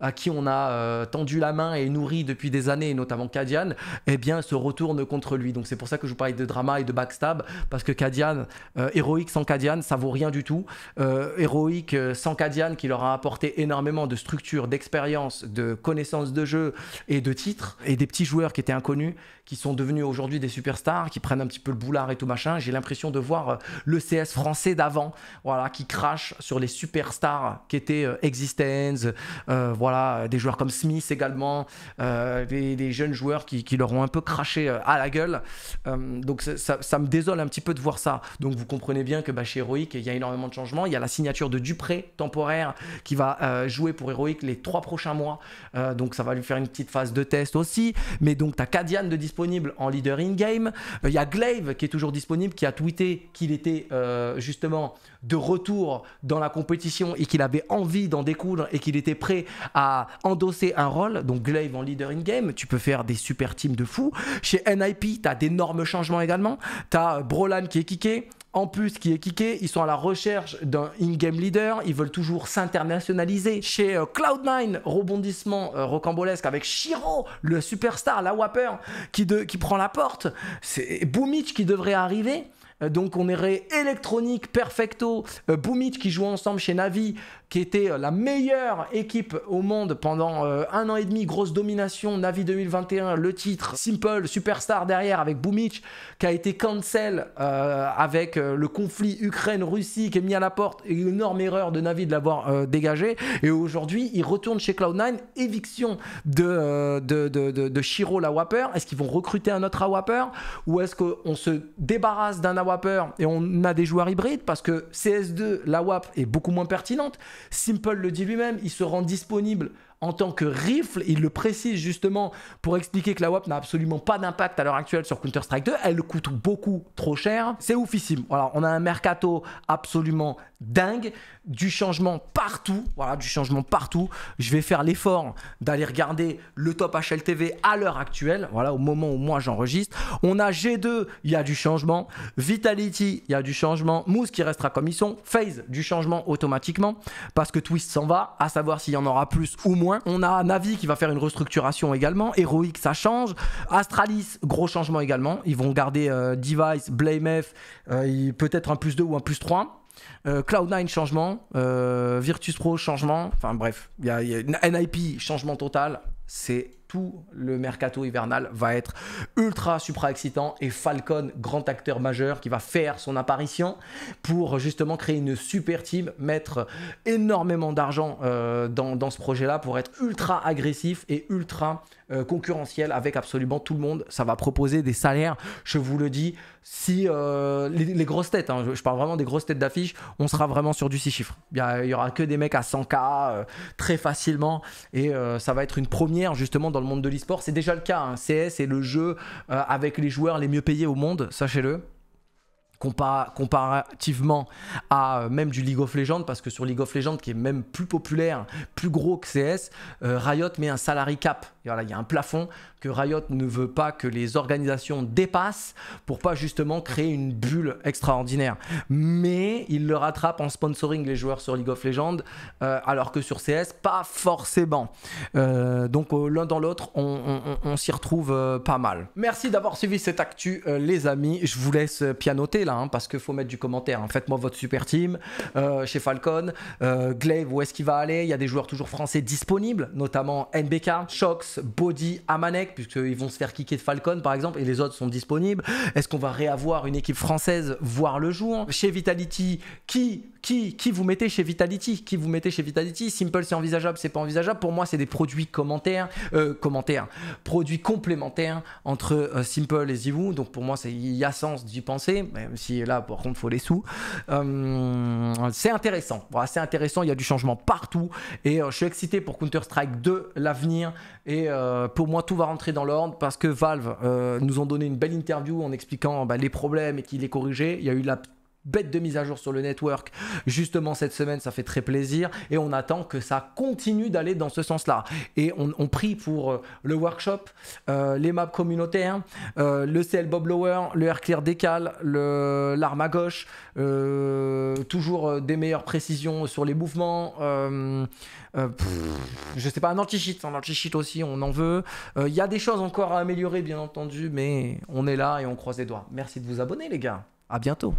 à qui on a euh, tendu la main et nourri depuis des années, notamment Kadian, eh bien se retourne contre lui. Donc c'est pour ça que je vous parlais de drama et de backstab, parce que Kadian, euh, héroïque sans Kadian, ça vaut rien du tout. Euh, héroïque sans Kadian, qui leur a apporté énormément de structure, d'expérience, de connaissances de jeu et de titres, et des petits joueurs qui étaient inconnus, qui sont devenus aujourd'hui des superstars, qui prennent un petit peu le boulard et tout machin. J'ai l'impression de voir le CS français d'avant, voilà, qui crache sur les superstars qui étaient Existence, voilà voilà, euh, des joueurs comme Smith également, euh, des, jeunes joueurs qui, leur ont un peu craché euh, à la gueule. donc ça, me désole un petit peu de voir ça. Donc vous comprenez bien que bah, chez Heroic, il y a énormément de changements. Il y a la signature de Dupré temporaire qui va jouer pour Heroic les trois prochains mois. donc ça va lui faire une petite phase de test aussi. Mais donc tu as de disponible en leader in-game. Il y a Glaive qui est toujours disponible, qui a tweeté qu'il était justement de retour dans la compétition et qu'il avait envie d'en découdre et qu'il était prêt à endosser un rôle. Donc Glaive en leader in-game, tu peux faire des super teams de fou. Chez NIP, tu as d'énormes changements également. Tu as euh, Brolan qui est kické, en plus qui est kické, ils sont à la recherche d'un in-game leader, ils veulent toujours s'internationaliser. Chez euh, Cloud9, rebondissement euh, rocambolesque avec Shiro, le superstar, la Whopper, qui, de, qui prend la porte. C'est Boomich qui devrait arriver. Euh, donc on aurait électronique Perfecto, euh, Boomit qui jouent ensemble chez Navi, qui était euh, la meilleure équipe au monde pendant un an et demi, grosse domination, Navi 2021, le titre, Simple, Superstar derrière avec Boomich, qui a été cancel avec le conflit Ukraine-Russie qui est mis à la porte, une énorme erreur de Navi de l'avoir dégagé, et aujourd'hui il retourne chez Cloud9, éviction de, de, de, Shiro la est-ce qu'ils vont recruter un autre Whopper ou est-ce qu'on se débarrasse d'un et on a des joueurs hybrides parce que CS2, la WAP est beaucoup moins pertinente. Simple le dit lui-même, il se rend disponible en tant que rifle, il le précise justement pour expliquer que la WAP n'a absolument pas d'impact à l'heure actuelle sur Counter-Strike 2, elle coûte beaucoup trop cher. C'est oufissime. Voilà, on a un mercato absolument dingue, du changement partout, voilà, du changement partout. Je vais faire l'effort d'aller regarder le top HLTV à l'heure actuelle, voilà, au moment où moi j'enregistre. On a G2, il y a du changement, Vitality, il y a du changement, Mousse qui restera comme ils sont, Phase du changement automatiquement parce que Twist s'en va, à savoir s'il y en aura plus ou moins on a Navi qui va faire une restructuration également. Heroic, ça change. Astralis, gros changement également. Ils vont garder euh, Device, BlameF, euh, peut-être un plus 2 ou un plus 3. Euh, Cloud9 changement, Virtus Pro changement, enfin bref, y a NIP changement total, c'est le mercato hivernal va être ultra supra excitant et Falcon, grand acteur majeur qui va faire son apparition pour justement créer une super team, mettre énormément d'argent euh, dans, dans, ce projet-là pour être ultra agressif et ultra euh, concurrentiel avec absolument tout le monde. Ça va proposer des salaires, je vous le dis, si euh, les, grosses têtes, hein, je, parle vraiment des grosses têtes d'affiche, on sera vraiment sur du 6 chiffres. Il y, aura que des mecs à 100K euh, très facilement et ça va être une première justement dans le monde de l'e-sport. C'est déjà le cas, hein. CS est le jeu avec les joueurs les mieux payés au monde, sachez-le comparativement à même du League of Legends, parce que sur League of Legends, qui est même plus populaire, plus gros que CS, Riot met un salary cap il y a un plafond que Riot ne veut pas que les organisations dépassent pour pas justement créer une bulle extraordinaire. Mais il le rattrape en sponsoring les joueurs sur League of Legends, euh, alors que sur CS, pas forcément. Euh, donc euh, l'un dans l'autre, on, s'y retrouve pas mal. Merci d'avoir suivi cette actu, les amis. Je vous laisse pianoter là, hein, parce qu'il faut mettre du commentaire. Hein. Faites-moi votre super team chez Falcon. Glaive, où est-ce qu'il va aller Il y a des joueurs toujours français disponibles, notamment NBK, Shox. Body Body, Amanek, puisqu'ils vont se faire kicker de Falcon par exemple, et les autres sont disponibles Est-ce qu'on va réavoir une équipe française voir le jour Chez Vitality, qui qui, vous mettez chez Vitality Qui vous mettez chez Vitality Simple, c'est envisageable, c'est pas envisageable. Pour moi, c'est des produits commentaires, euh, commentaires, produits complémentaires entre euh, Simple et Zivu. Donc pour moi, il y a sens d'y penser, même si là, par contre, il faut les sous. Euh, c'est intéressant. c'est intéressant. Il y a du changement partout et je suis excité pour Counter Strike 2, l'avenir. Et pour moi, tout va rentrer dans l'ordre parce que Valve nous ont donné une belle interview en expliquant bah, les problèmes et qu'il les corrigeait. Il y a eu la bête de mise à jour sur le network justement cette semaine, ça fait très plaisir et on attend que ça continue d'aller dans ce sens-là. Et on, prie pour euh, le workshop, euh, les maps communautaires, euh, le CL Bob Lower, le Air Clear Décal, l'arme à gauche, toujours des meilleures précisions sur les mouvements. je sais pas, un anti-cheat, un anti-cheat aussi, on en veut. Il y a des choses encore à améliorer, bien entendu, mais on est là et on croise les doigts. Merci de vous abonner, les gars. À bientôt.